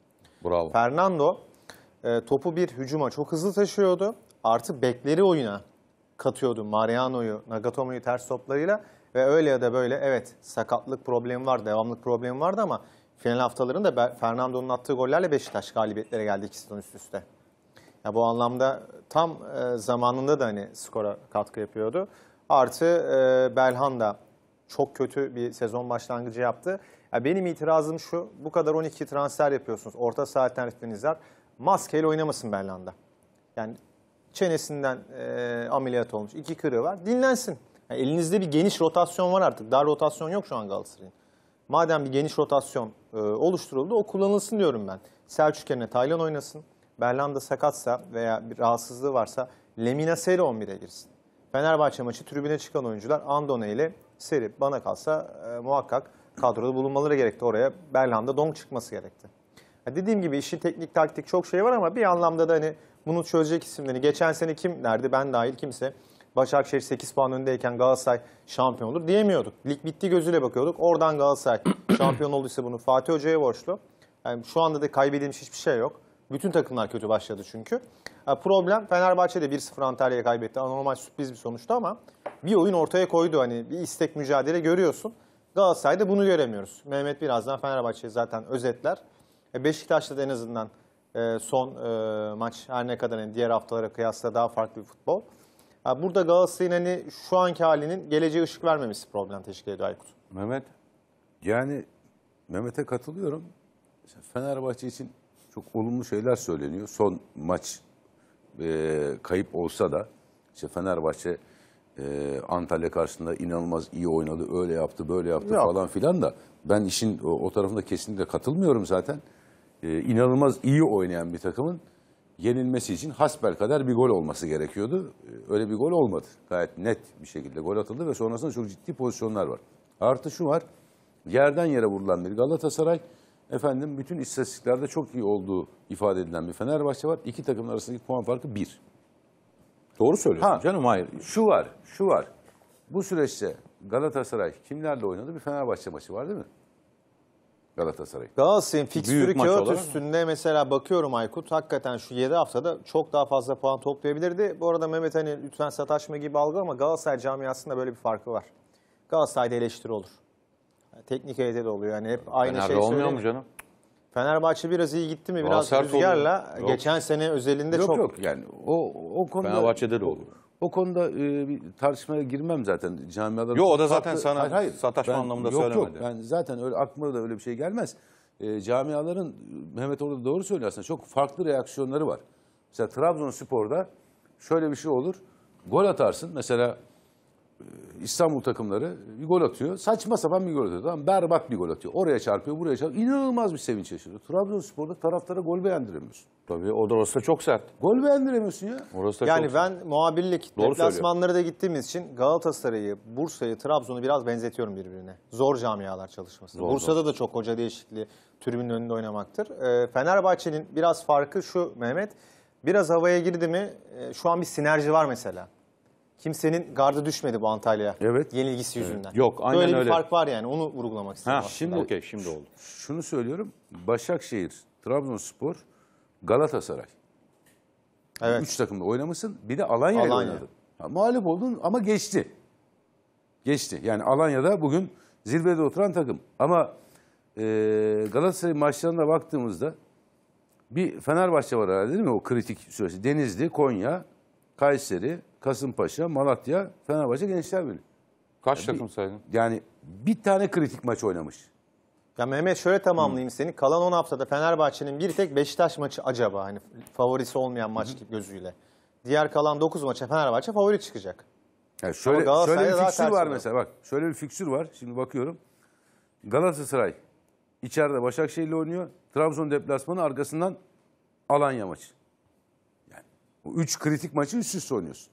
Bravo. Fernando e, topu bir hücuma çok hızlı taşıyordu. Artı bekleri oyuna katıyordu. Mariano'yu, Nagatomo'yu ters toplarıyla. Ve öyle ya da böyle evet sakatlık problemi var, devamlık problemi vardı ama final haftalarında da Fernando'nun attığı gollerle Beşiktaş galibiyetlere geldi ikisi üst üste. Ya bu anlamda tam e, zamanında da hani skora katkı yapıyordu. Artı e, Belhan da çok kötü bir sezon başlangıcı yaptı. Ya benim itirazım şu, bu kadar 12 transfer yapıyorsunuz. Orta saha alternatifleriniz var. Maskeyle oynamasın Belhanda. Yani çenesinden e, ameliyat olmuş. iki kırığı var. Dinlensin. Yani elinizde bir geniş rotasyon var artık. Dar rotasyon yok şu an Galatasaray'ın. Madem bir geniş rotasyon e, oluşturuldu o kullanılsın diyorum ben. Selçuk yerine Taylan oynasın. Berlanda sakatsa veya bir rahatsızlığı varsa Lemina Seri 11'e girsin. Fenerbahçe maçı tribüne çıkan oyuncular Andone ile Seri bana kalsa e, muhakkak kadroda bulunmaları gerekti. Oraya Berlanda Dong çıkması gerekti. Ya dediğim gibi işin teknik taktik çok şey var ama bir anlamda da hani bunu çözecek isimlerini geçen sene kim derdi ben dahil kimse Başakşehir 8 puan öndeyken Galatasaray şampiyon olur diyemiyorduk. Lig bitti gözüyle bakıyorduk. Oradan Galatasaray şampiyon olduysa bunu Fatih Hoca'ya borçlu. Yani şu anda da kaybedilmiş hiçbir şey yok. Bütün takımlar kötü başladı çünkü. Problem Fenerbahçe de 1-0 Antalya'ya kaybetti. Anormal sürpriz bir sonuçtu ama bir oyun ortaya koydu. Hani bir istek mücadele görüyorsun. Galatasaray'da bunu göremiyoruz. Mehmet birazdan Fenerbahçe'yi zaten özetler. E, Beşiktaş'ta da en azından e, son e, maç her ne kadar diğer haftalara kıyasla daha farklı bir futbol burada Galatasaray'ın hani şu anki halinin geleceğe ışık vermemesi problem teşkil ediyor Aykut. Mehmet, yani Mehmet'e katılıyorum. Fenerbahçe için çok olumlu şeyler söyleniyor. Son maç e, kayıp olsa da işte Fenerbahçe e, Antalya karşısında inanılmaz iyi oynadı, öyle yaptı, böyle yaptı Yok. falan filan da ben işin o, o tarafında kesinlikle katılmıyorum zaten. E, inanılmaz iyi oynayan bir takımın yenilmesi için hasbel kadar bir gol olması gerekiyordu. Ee, öyle bir gol olmadı. Gayet net bir şekilde gol atıldı ve sonrasında çok ciddi pozisyonlar var. Artı şu var, yerden yere vurulan bir Galatasaray, efendim bütün istatistiklerde çok iyi olduğu ifade edilen bir Fenerbahçe var. İki takım arasındaki puan farkı bir. Doğru söylüyorsun ha, canım hayır. Şu var, şu var. Bu süreçte Galatasaray kimlerle oynadı? Bir Fenerbahçe maçı var değil mi? Galatasaray. Galatasaray'ın fikstürü Büyük maç kağıt olarak üstünde mesela bakıyorum Aykut. Hakikaten şu 7 haftada çok daha fazla puan toplayabilirdi. Bu arada Mehmet hani lütfen sataşma gibi algı ama Galatasaray camiasında böyle bir farkı var. Galatasaray'da eleştiri olur. Yani teknik heyete de oluyor. Yani hep aynı Fener'de şey olmuyor mu canım? Fenerbahçe biraz iyi gitti mi? Biraz Daha rüzgarla. Geçen sene özelinde Yok çok yok yani o, o konuda Fenerbahçe'de de olur. O konuda e, bir tartışmaya girmem zaten camialar. Yok o da zaten farklı, sana hayır, hayır, sataşma ben, anlamında yok, söylemedi. Yok yok yani zaten öyle, aklıma da öyle bir şey gelmez. E, camiaların Mehmet orada doğru söylüyor aslında çok farklı reaksiyonları var. Mesela Trabzonspor'da şöyle bir şey olur. Gol atarsın mesela e, İstanbul takımları bir gol atıyor. Saçma sapan bir gol atıyor. Tamam berbat bir gol atıyor. Oraya çarpıyor, buraya çarpıyor. İnanılmaz bir sevinç yaşıyor. Trabzonspor'da taraftara gol beğendiremiyorsun. Tabii o da orası da çok sert. Gol beğendiremiyorsun ya. Orası da yani çok ben sert. muhabirlik deplasmanlara da gittiğimiz için Galatasaray'ı, Bursa'yı, Trabzon'u biraz benzetiyorum birbirine. Zor camialar çalışması. Zor, Bursa'da zor. da çok hoca değişikliği tribünün önünde oynamaktır. Ee, Fenerbahçe'nin biraz farkı şu Mehmet. Biraz havaya girdi mi e, şu an bir sinerji var mesela kimsenin gardı düşmedi bu Antalya'ya. Evet. Yenilgisi yüzünden. Evet. Yok aynen öyle. Böyle bir fark var yani onu vurgulamak istedim. Ha, şimdi okey şimdi oldu. Şunu söylüyorum. Başakşehir, Trabzonspor, Galatasaray. Evet. Üç takımda oynamışsın. Bir de Alanya. Alanya. oynadın. Ha, mağlup oldun ama geçti. Geçti. Yani Alanya'da bugün zirvede oturan takım. Ama e, Galatasaray maçlarına baktığımızda bir Fenerbahçe var herhalde değil mi? O kritik süresi. Denizli, Konya, Kayseri, Kasımpaşa, Malatya, Fenerbahçe, gençler Gençlerbirliği. Kaç yani takım saydın? Yani bir tane kritik maç oynamış. Ya Mehmet şöyle tamamlayayım seni. Kalan 10 haftada Fenerbahçe'nin bir tek Beşiktaş maçı acaba hani favorisi olmayan maç gibi gözüyle. Diğer kalan 9 maça Fenerbahçe favori çıkacak. Yani şöyle, şöyle bir fiksür var mesela bak. Şöyle bir fiksür var. Şimdi bakıyorum. Galatasaray içeride Başakşehir ile oynuyor. Trabzon deplasmanı arkasından Alanya maçı. Yani bu üç kritik maçı üst üste oynuyorsun.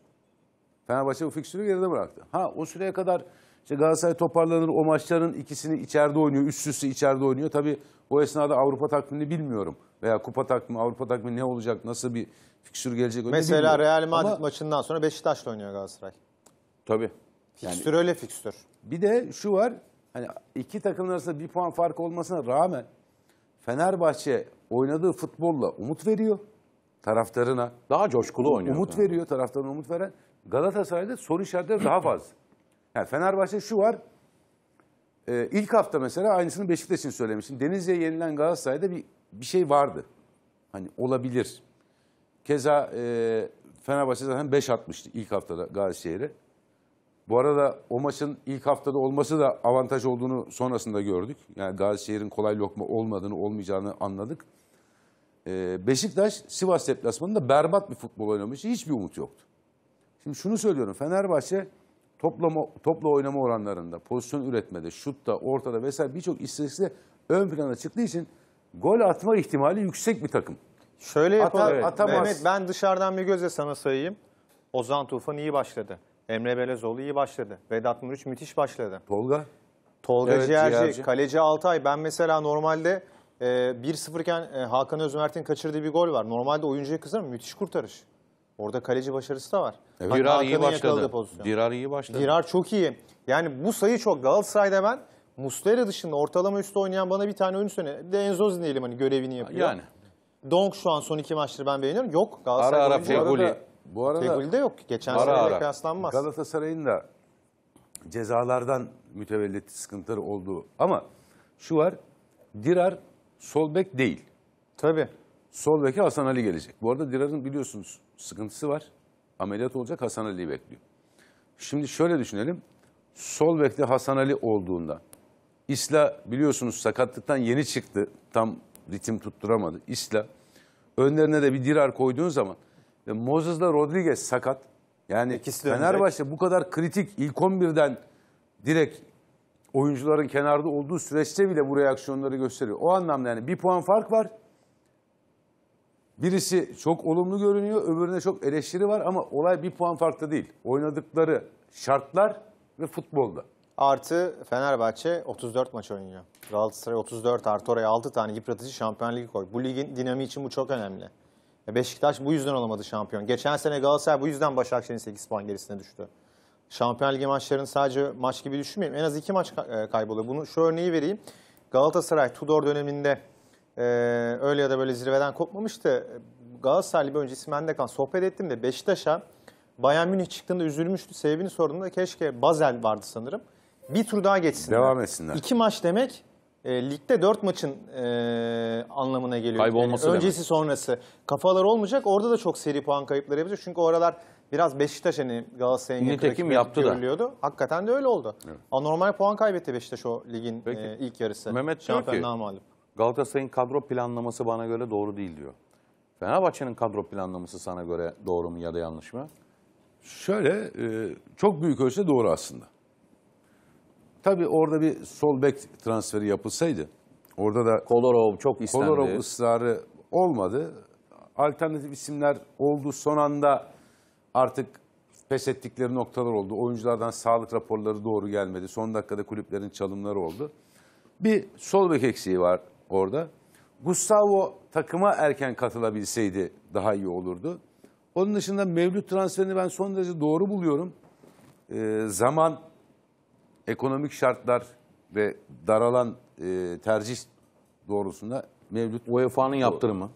Fenerbahçe bu fikstürü geride bıraktı. Ha o süreye kadar işte Galatasaray toparlanır o maçların ikisini içeride oynuyor. Üst üste içeride oynuyor. Tabii o esnada Avrupa takvimini bilmiyorum. Veya kupa takvimi, Avrupa takvimi ne olacak, nasıl bir fikstür gelecek Mesela Real Madrid Ama, maçından sonra Beşiktaş'la oynuyor Galatasaray. Tabii. Fikstür yani, öyle fikstür. Bir de şu var. Hani iki takım arasında bir puan farkı olmasına rağmen Fenerbahçe oynadığı futbolla umut veriyor taraftarına. Daha coşkulu oynuyor. Umut yani. veriyor taraftarına umut veren. Galatasaray'da soru işaretleri daha fazla. Yani Fenerbahçe şu var. E, ilk hafta mesela aynısını Beşiktaş için söylemiştim. Denizli'ye yenilen Galatasaray'da bir, bir şey vardı. Hani olabilir. Keza e, Fenerbahçe zaten 5 atmıştı ilk haftada Gazişehir'e. Bu arada o maçın ilk haftada olması da avantaj olduğunu sonrasında gördük. Yani Gazişehir'in kolay lokma olmadığını, olmayacağını anladık. Ee, Beşiktaş Sivas deplasmanında berbat bir futbol oynamış. Hiçbir umut yoktu. Şimdi şunu söylüyorum. Fenerbahçe toplama, topla oynama oranlarında, pozisyon üretmede, şutta, ortada vesaire birçok istatistikte ön plana çıktığı için gol atma ihtimali yüksek bir takım. Şöyle yapalım. Ata, evet, Mehmet ben dışarıdan bir gözle sana sayayım. Ozan Tufan iyi başladı. Emre Belezoğlu iyi başladı. Vedat Muriç müthiş başladı. Tolga? Tolga evet, Ciğerci, Ciğerci, kaleci Altay. Ben mesela normalde e, 1-0 iken e, Hakan Özmert'in kaçırdığı bir gol var. Normalde oyuncuya kızarım müthiş kurtarış. Orada kaleci başarısı da var. Evet. Dirar iyi başladı. Dirar iyi başladı. Dirar çok iyi. Yani bu sayı çok. Galatasaray'da ben Muslera dışında ortalama üstü oynayan bana bir tane oyuncu söyle. De Enzo diyelim hani görevini yapıyor. Yani. Donk şu an son iki maçtır ben beğeniyorum. Yok Galatasaray'da. ara ara Feguli. Bu arada Feguli yok. Geçen ara seneyle kıyaslanmaz. Galatasaray'ın da cezalardan mütevellit sıkıntıları olduğu ama şu var Dirar sol bek değil. Tabii. Sol beke Hasan Ali gelecek. Bu arada Dirar'ın biliyorsunuz sıkıntısı var. Ameliyat olacak Hasan Ali'yi bekliyor. Şimdi şöyle düşünelim. Sol bekte Hasan Ali olduğunda İsla biliyorsunuz sakatlıktan yeni çıktı. Tam ritim tutturamadı. İsla önlerine de bir Dirar koyduğun zaman ve Moses'la Rodriguez sakat. Yani İkisi Fenerbahçe bu kadar kritik ilk 11'den direkt oyuncuların kenarda olduğu süreçte bile bu reaksiyonları gösteriyor. O anlamda yani bir puan fark var. Birisi çok olumlu görünüyor, öbürüne çok eleştiri var ama olay bir puan farklı değil. Oynadıkları şartlar ve futbolda. Artı Fenerbahçe 34 maç oynuyor. Galatasaray 34 artı oraya 6 tane yıpratıcı şampiyon ligi koy. Bu ligin dinamiği için bu çok önemli. E, Beşiktaş bu yüzden olamadı şampiyon. Geçen sene Galatasaray bu yüzden Başakşehir'in 8 puan gerisine düştü. Şampiyon Ligi maçlarını sadece maç gibi düşünmeyin. En az 2 maç e, kayboluyor. Bunu şu örneği vereyim. Galatasaray Tudor döneminde e, öyle ya da böyle zirveden kopmamıştı. Galatasaraylı bir önce Simendekan sohbet ettim de Beşiktaş'a Bayern Münih çıktığında üzülmüştü. Sebebini sorduğumda keşke Basel vardı sanırım. Bir tur daha geçsinler. Devam etsinler. İki maç demek e, ligde dört maçın e, anlamına geliyor. Kaybolması yani, Öncesi demek. sonrası. Kafalar olmayacak. Orada da çok seri puan kayıpları yapacak. Çünkü oralar biraz Beşiktaş hani Galatasaray'ın Nitekim yaptı görülüyordu. Da. Hakikaten de öyle oldu. Evet. Anormal puan kaybetti Beşiktaş o ligin e, ilk yarısı. Mehmet diyor ki, Galatasaray'ın kadro planlaması bana göre doğru değil diyor. Fenerbahçe'nin kadro planlaması sana göre doğru mu ya da yanlış mı? Şöyle e, çok büyük ölçüde doğru aslında. Tabii orada bir sol bek transferi yapılsaydı orada da kolorov çok istendi. Kolorov ısrarı olmadı. Alternatif isimler oldu. Son anda artık pes ettikleri noktalar oldu. Oyunculardan sağlık raporları doğru gelmedi. Son dakikada kulüplerin çalımları oldu. Bir sol bek eksiği var orada. Gustavo takıma erken katılabilseydi daha iyi olurdu. Onun dışında Mevlüt transferini ben son derece doğru buluyorum. E, zaman, ekonomik şartlar ve daralan e, tercih doğrusunda Mevlüt... UEFA'nın yaptırımı.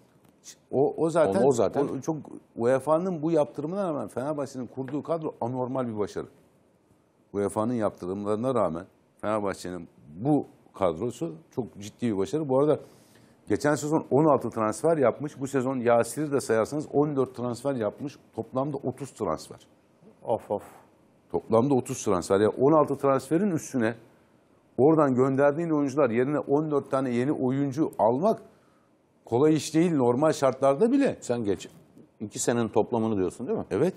O, o zaten, o, zaten. O, çok UEFA'nın bu yaptırımına rağmen Fenerbahçe'nin kurduğu kadro anormal bir başarı. UEFA'nın yaptırımlarına rağmen Fenerbahçe'nin bu kadrosu. Çok ciddi bir başarı. Bu arada geçen sezon 16 transfer yapmış. Bu sezon Yasir'i de sayarsanız 14 transfer yapmış. Toplamda 30 transfer. Of of. Toplamda 30 transfer. Yani 16 transferin üstüne oradan gönderdiğin oyuncular yerine 14 tane yeni oyuncu almak kolay iş değil normal şartlarda bile. Sen geç. İki senenin toplamını diyorsun değil mi? Evet.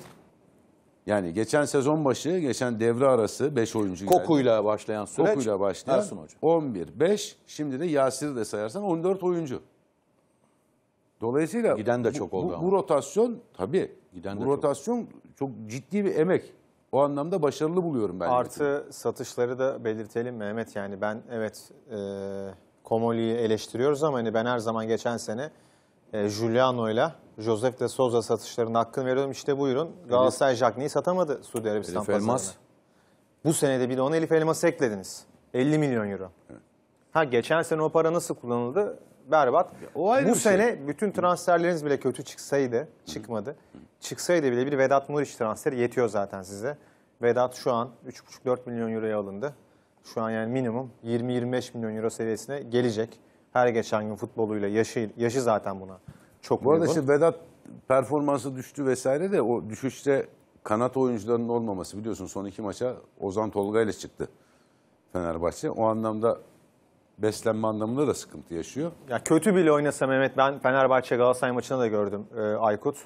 Yani geçen sezon başı, geçen devre arası 5 oyuncu Kokuyla başlayan süreç. Kokuyla başlayan Ersun Hoca. 11, 5. Şimdi de Yasir'i de sayarsan 14 oyuncu. Dolayısıyla giden de çok bu, oldu. Bu, bu rotasyon tabii giden bu de rotasyon çok. çok ciddi bir emek. O anlamda başarılı buluyorum ben. Artı yönetimi. satışları da belirtelim Mehmet yani ben evet e, Komoli'yi eleştiriyoruz ama hani ben her zaman geçen sene Juliano e, ile Josef de Souza satışlarının hakkını veriyorum. İşte buyurun. Galatasaray Jackney'i satamadı Suudi Arabistan Elif Elmas. Bu senede bir de ona Elif Elmas'ı eklediniz. 50 milyon euro. Ha geçen sene o para nasıl kullanıldı? Berbat. o ayrı Bu bir şey. sene bütün transferleriniz bile kötü çıksaydı, çıkmadı. Çıksaydı bile bir Vedat Muriç transferi yetiyor zaten size. Vedat şu an 3,5-4 milyon euroya alındı. Şu an yani minimum 20-25 milyon euro seviyesine gelecek. Her geçen gün futboluyla yaşı, yaşı zaten buna çok Bu arada uygun. işte Vedat performansı düştü vesaire de o düşüşte kanat oyuncularının olmaması biliyorsun son iki maça Ozan Tolga ile çıktı Fenerbahçe. O anlamda beslenme anlamında da sıkıntı yaşıyor. Ya kötü bile oynasa Mehmet ben Fenerbahçe Galatasaray maçında da gördüm e, Aykut.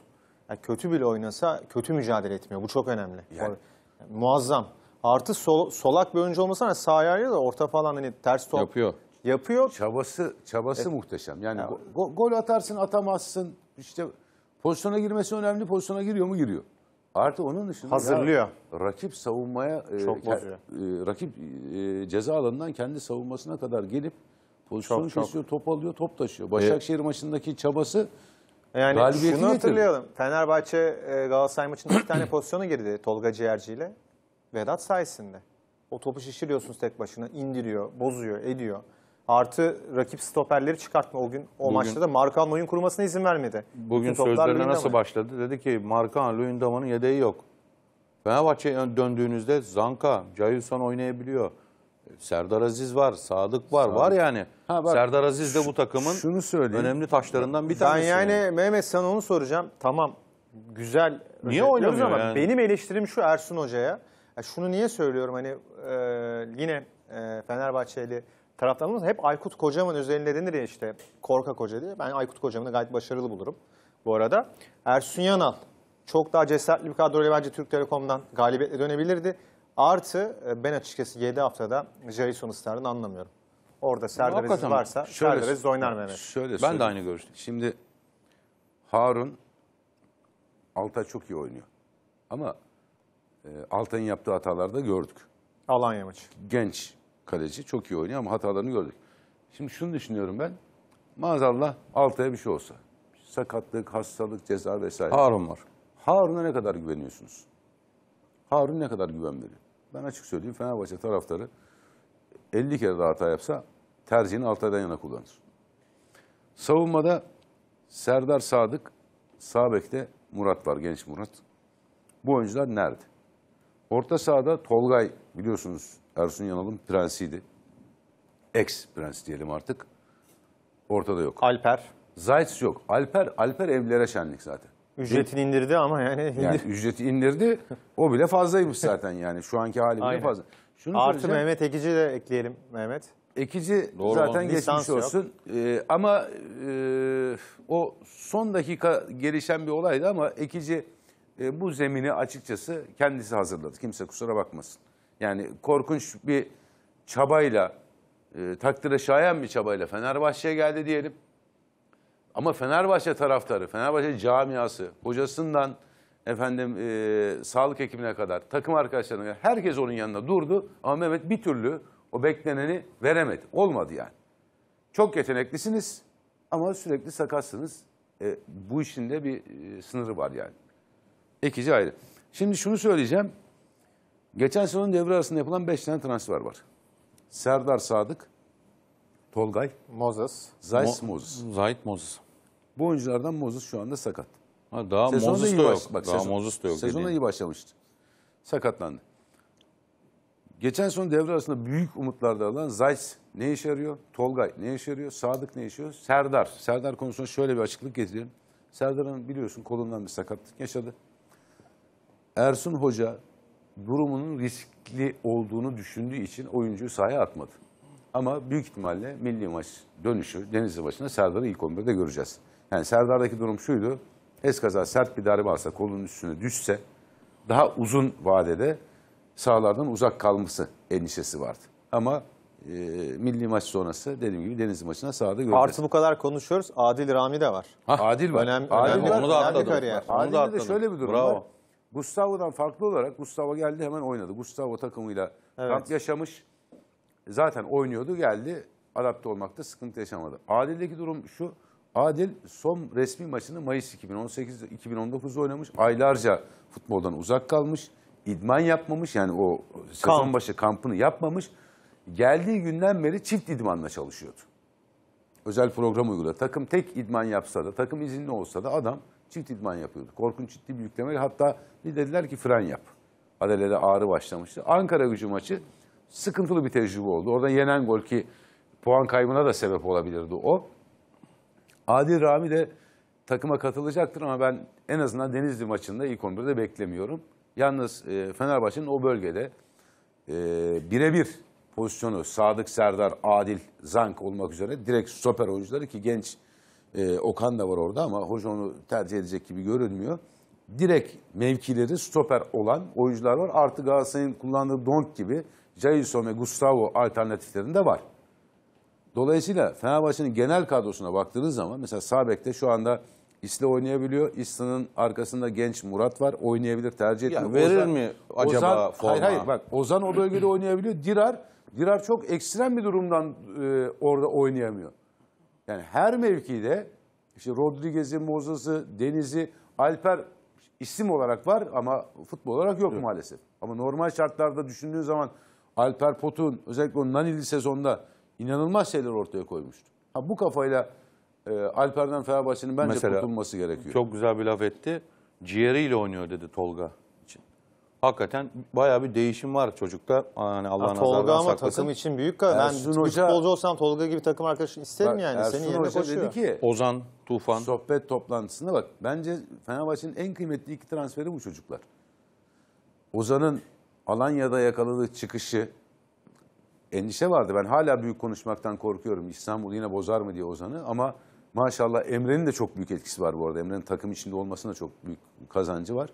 Ya kötü bile oynasa kötü mücadele etmiyor. Bu çok önemli. Yani. yani muazzam. Artı sol, solak bir oyuncu sağ sahaya da orta falan hani ters top. Yapıyor yapıyor. Çabası çabası evet. muhteşem. Yani ya. go, gol atarsın, atamazsın. İşte pozisyona girmesi önemli. Pozisyona giriyor mu? Giriyor. Artı onun dışında hazırlıyor. Ya, rakip savunmaya e, Çok e, e, rakip e, ceza alanından kendi savunmasına kadar gelip pozisyonu çok, kesiyor, çok. top alıyor, top taşıyor. Başakşehir evet. maçındaki çabası yani galibiyeti şunu hatırlayalım. Getirdi. Fenerbahçe e, Galatasaray maçında iki tane pozisyonu girdi Tolga Ciğerci ile. Vedat sayesinde. O topu şişiriyorsunuz tek başına, indiriyor, bozuyor, ediyor. Artı rakip stoperleri çıkartma o gün. O Bugün- maçta da Markan oyun kurmasına izin vermedi. Bugün Bütün sözlerine nasıl başladı? Dedi ki Markan Luyendama'nın yedeği yok. Fenerbahçe'ye döndüğünüzde Zanka, Cahilson oynayabiliyor. Serdar Aziz var, Sadık var. Var yani. Ha, bak, Serdar Aziz de bu takımın şunu önemli taşlarından bir tanesi. Ben yani Mehmet sana onu soracağım. Tamam güzel. Niye oynamıyor ama yani? Benim eleştirim şu Ersun Hoca'ya. Ya şunu niye söylüyorum hani e, yine e, Fenerbahçeli taraftarlarımız hep Aykut Kocaman üzerinde denir ya işte korkak hoca diye. Ben Aykut Kocaman'ı gayet başarılı bulurum bu arada. Ersun Yanal çok daha cesaretli bir kadroyla bence Türk Telekom'dan galibiyetle dönebilirdi. Artı e, ben açıkçası 7 haftada Jason Star'ın anlamıyorum. Orada Serdar varsa şöyle, Serdar Aziz oynar Mehmet. Şöyle ben de aynı görüştüm. Şimdi Harun Altay çok iyi oynuyor. Ama e, Altay'ın yaptığı hatalarda gördük. Alanya maçı. Genç kaleci. Çok iyi oynuyor ama hatalarını gördük. Şimdi şunu düşünüyorum ben. Maazallah Altay'a bir şey olsa. Sakatlık, hastalık, ceza vesaire. Harun var. Harun'a ne kadar güveniyorsunuz? Harun ne kadar güven veriyor? Ben açık söyleyeyim Fenerbahçe taraftarı 50 kere daha hata yapsa tercihini Altay'dan yana kullanır. Savunmada Serdar Sadık, sağ Murat var, genç Murat. Bu oyuncular nerede? Orta sahada Tolgay biliyorsunuz Ersun Yanal'ın prensiydi. Ex prens diyelim artık. Ortada yok. Alper. Zayt's yok. Alper Alper evlere şenlik zaten. Ücretini Değil? indirdi ama yani. Yani ücreti indirdi. O bile fazlaymış zaten yani. Şu anki hali bile fazla. Şunu Artı söyleyeceğim. Mehmet Ekici de ekleyelim Mehmet. Ekici Doğru zaten geçmiş olsun. Ee, ama e, o son dakika gelişen bir olaydı ama Ekici e, bu zemini açıkçası kendisi hazırladı. Kimse kusura bakmasın. Yani korkunç bir çabayla, e, takdire şayan bir çabayla Fenerbahçe'ye geldi diyelim. Ama Fenerbahçe taraftarı, Fenerbahçe camiası, hocasından efendim e, sağlık ekibine kadar, takım arkadaşlarına kadar herkes onun yanında durdu. Ama Mehmet bir türlü o bekleneni veremedi. Olmadı yani. Çok yeteneklisiniz ama sürekli sakatsınız. E, bu işin de bir e, sınırı var yani. Ekici ayrı. Şimdi şunu söyleyeceğim. Geçen sezon devre arasında yapılan 5 tane transfer var. Serdar Sadık, Tolgay, Moses, Zayt Mo Moses. Zayt Moses. Bu oyunculardan Moses şu anda sakat. Ha, daha sezonda Moses da yok. Bak, daha sezon, Moses da yok. Sezona iyi başlamıştı. Sakatlandı. Geçen son devre arasında büyük umutlarda alan Zayt ne işe yarıyor? Tolgay ne işe yarıyor? Sadık ne işe yarıyor? Serdar. Serdar konusunda şöyle bir açıklık getirelim. Serdar'ın biliyorsun kolundan bir sakatlık yaşadı. Ersun Hoca durumunun riskli olduğunu düşündüğü için oyuncuyu sahaya atmadı. Ama büyük ihtimalle milli maç dönüşü Denizli başına Serdar'ı ilk 11'de göreceğiz. Yani Serdar'daki durum şuydu. Eskaza sert bir darbe alsa kolunun üstüne düşse daha uzun vadede sahalardan uzak kalması endişesi vardı. Ama e, milli maç sonrası dediğim gibi Denizli maçına sahada göreceğiz. Artı bu kadar konuşuyoruz. Adil Rami de var. Hah, Adil var. Önemli, Adil önemli, var. Onu da atladım. Kariyer. Adil'de de şöyle bir durum Bravo. var. Gustavo'dan farklı olarak Gustavo geldi hemen oynadı. Gustavo takımıyla evet. kamp yaşamış. Zaten oynuyordu geldi. Adapte olmakta sıkıntı yaşamadı. Adil'deki durum şu. Adil son resmi maçını Mayıs 2018-2019'da oynamış. Aylarca futboldan uzak kalmış. İdman yapmamış yani o sezon Kamp. başı kampını yapmamış. Geldiği günden beri çift idmanla çalışıyordu. Özel program uyguladı. Takım tek idman yapsa da, takım izinli olsa da adam Çift idman yapıyordu. Korkunç ciddi bir yüklemeyle hatta bir dediler ki fren yap. Adelede ağrı başlamıştı. Ankara gücü maçı sıkıntılı bir tecrübe oldu. Orada yenen gol ki puan kaybına da sebep olabilirdi o. Adil Rami de takıma katılacaktır ama ben en azından Denizli maçında ilk 11'de beklemiyorum. Yalnız e, Fenerbahçe'nin o bölgede e, birebir pozisyonu Sadık Serdar, Adil, Zank olmak üzere direkt stoper oyuncuları ki genç e, Okan da var orada ama hoca onu tercih edecek gibi görünmüyor. Direkt mevkileri stoper olan oyuncular var. Artı Galatasaray'ın kullandığı Donk gibi Jailson ve Gustavo alternatiflerinde var. Dolayısıyla Fenerbahçe'nin genel kadrosuna baktığınız zaman mesela Sabek'te şu anda İsle oynayabiliyor. İsle'nin arkasında genç Murat var. Oynayabilir, tercih etmiyor. Ya verir Ozan, mi acaba Ozan, forma? Hayır hayır bak Ozan o bölgede oynayabiliyor. Dirar, Dirar çok ekstrem bir durumdan e, orada oynayamıyor. Yani her mevkide işte Rodriguez'i, Moses'ı, Deniz'i, Alper isim olarak var ama futbol olarak yok evet. maalesef. Ama normal şartlarda düşündüğün zaman Alper Pot'un özellikle o Nanili sezonda inanılmaz şeyler ortaya koymuştu. Ha bu kafayla e, Alper'den Fenerbahçe'nin bence Mesela, kurtulması gerekiyor. Çok güzel bir laf etti. Ciğeriyle oynuyor dedi Tolga hakikaten bayağı bir değişim var çocukta. Yani Allah ya, Tolga ama saklasın. takım için büyük karar. Ben Ersun Hoca, futbolcu olsam Tolga gibi takım arkadaşı isterim yani. Ersun Senin Hoca koşuyor. dedi ki Ozan, Tufan. Sohbet toplantısında bak bence Fenerbahçe'nin en kıymetli iki transferi bu çocuklar. Ozan'ın Alanya'da yakaladığı çıkışı endişe vardı. Ben hala büyük konuşmaktan korkuyorum. İstanbul yine bozar mı diye Ozan'ı ama maşallah Emre'nin de çok büyük etkisi var bu arada. Emre'nin takım içinde olmasına çok büyük kazancı var.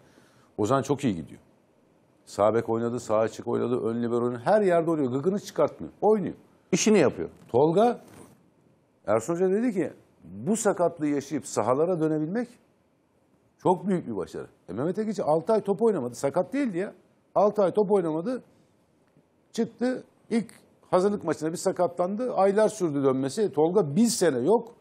Ozan çok iyi gidiyor. Sağ bek oynadı, sağ açık oynadı, ön libero oynadı. Her yerde oynuyor. Gıgını çıkartmıyor. Oynuyor. İşini yapıyor. Tolga, Ersun Hoca dedi ki bu sakatlığı yaşayıp sahalara dönebilmek çok büyük bir başarı. E Mehmet Ekici 6 ay top oynamadı. Sakat değildi ya. 6 ay top oynamadı. Çıktı. ilk hazırlık maçında bir sakatlandı. Aylar sürdü dönmesi. E, Tolga bir sene yok.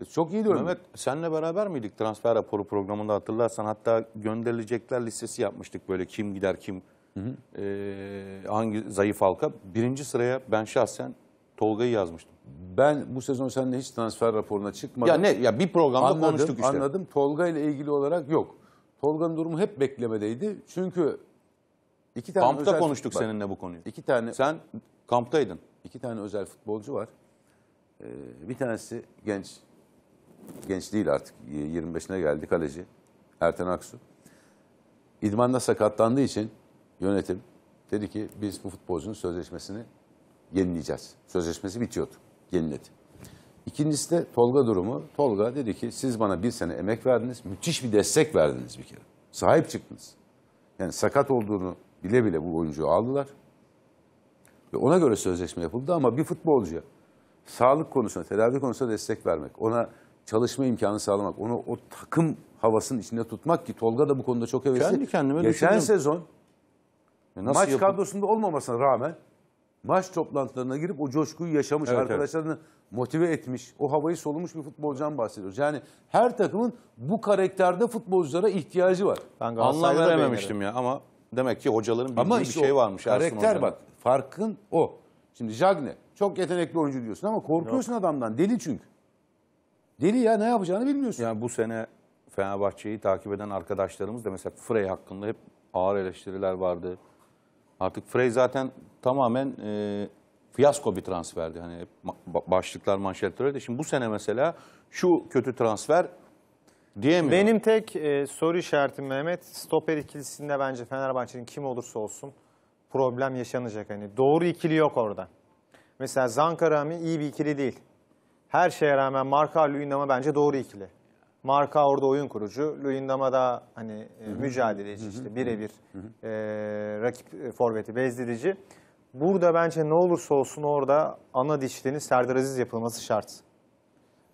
Biz e, çok iyi diyorum. Mehmet senle beraber miydik transfer raporu programında hatırlarsan hatta gönderilecekler listesi yapmıştık böyle kim gider kim hı hı. E, hangi zayıf halka. Birinci sıraya ben şahsen Tolga'yı yazmıştım. Ben bu sezon seninle hiç transfer raporuna çıkmadım. Ya ne ya bir programda anladım, konuştuk işte. Anladım. Tolga ile ilgili olarak yok. Tolga'nın durumu hep beklemedeydi. Çünkü iki tane kampta özel konuştuk futbol. seninle bu konuyu. İki tane Sen kamptaydın. İki tane özel futbolcu var. Ee, bir tanesi genç genç değil artık 25'ine geldi kaleci Erten Aksu. İdmanda sakatlandığı için yönetim dedi ki biz bu futbolcunun sözleşmesini yenileyeceğiz. Sözleşmesi bitiyordu. Yeniledi. İkincisi de Tolga durumu. Tolga dedi ki siz bana bir sene emek verdiniz. Müthiş bir destek verdiniz bir kere. Sahip çıktınız. Yani sakat olduğunu bile bile bu oyuncuyu aldılar. Ve ona göre sözleşme yapıldı ama bir futbolcuya sağlık konusunda, tedavi konusunda destek vermek, ona çalışma imkanı sağlamak. Onu o takım havasının içinde tutmak ki Tolga da bu konuda çok hevesli. Kendi kendime Geçen düşündüm. sezon e, Nasıl maç yapın? kadrosunda olmamasına rağmen maç toplantılarına girip o coşkuyu yaşamış, evet, arkadaşlarını evet. motive etmiş, o havayı solumuş bir futbolcudan bahsediyoruz. Yani her takımın bu karakterde futbolculara ihtiyacı var. Ben Anlam verememiştim ya ama demek ki hocaların bildiği işte bir şey varmış. Karakter bak, farkın o. Şimdi Jagne çok yetenekli oyuncu diyorsun ama korkuyorsun Yok. adamdan, deli çünkü. Deli ya ne yapacağını bilmiyorsun. Yani bu sene Fenerbahçe'yi takip eden arkadaşlarımız da mesela Frey hakkında hep ağır eleştiriler vardı. Artık Frey zaten tamamen e, fiyasko bir transferdi. Hani başlıklar manşetler de. Şimdi bu sene mesela şu kötü transfer diyemiyorum. Benim tek e, soru işaretim Mehmet. Stoper ikilisinde bence Fenerbahçe'nin kim olursa olsun problem yaşanacak. Hani doğru ikili yok orada. Mesela Zankarami iyi bir ikili değil her şeye rağmen Marka Luyendama bence doğru ikili. Marka orada oyun kurucu. Luyendama da hani e, mücadeleci işte birebir e, rakip e, forveti bezdirici. Burada bence ne olursa olsun orada ana dişlerin Serdar Aziz yapılması şart.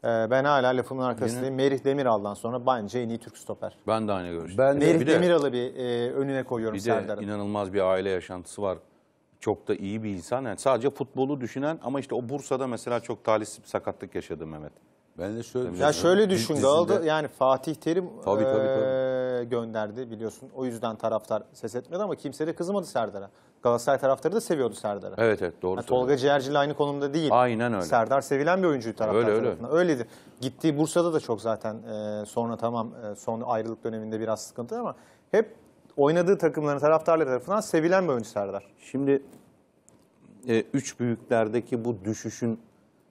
E, ben hala lafımın arkasındayım. Yine... Merih Demiral'dan sonra bence en iyi Türk stoper. Ben de aynı görüştüm. Ben Merih bir de, Demiral'ı bir e, önüne koyuyorum bir Serdar'ın. Bir de inanılmaz bir aile yaşantısı var çok da iyi bir insan. Yani sadece futbolu düşünen ama işte o Bursa'da mesela çok talihsiz bir sakatlık yaşadı Mehmet. Ben de şöyle şey Ya şöyle düşün Galatasaray yani Fatih Terim tabii, tabii, tabii. E, gönderdi biliyorsun. O yüzden taraftar ses etmedi ama kimse de kızmadı Serdar'a. Galatasaray taraftarı da seviyordu Serdar'ı. Evet evet doğru. Yani Tolga Ciğerci'yle aynı konumda değil. Aynen öyle. Serdar sevilen bir oyuncuydu taraftar öyle, tarafından. Öyle. Öyleydi. Gittiği Bursa'da da çok zaten e, sonra tamam e, son ayrılık döneminde biraz sıkıntı ama hep oynadığı takımların taraftarları tarafından sevilen bir oyuncu Serdar. Şimdi e, üç büyüklerdeki bu düşüşün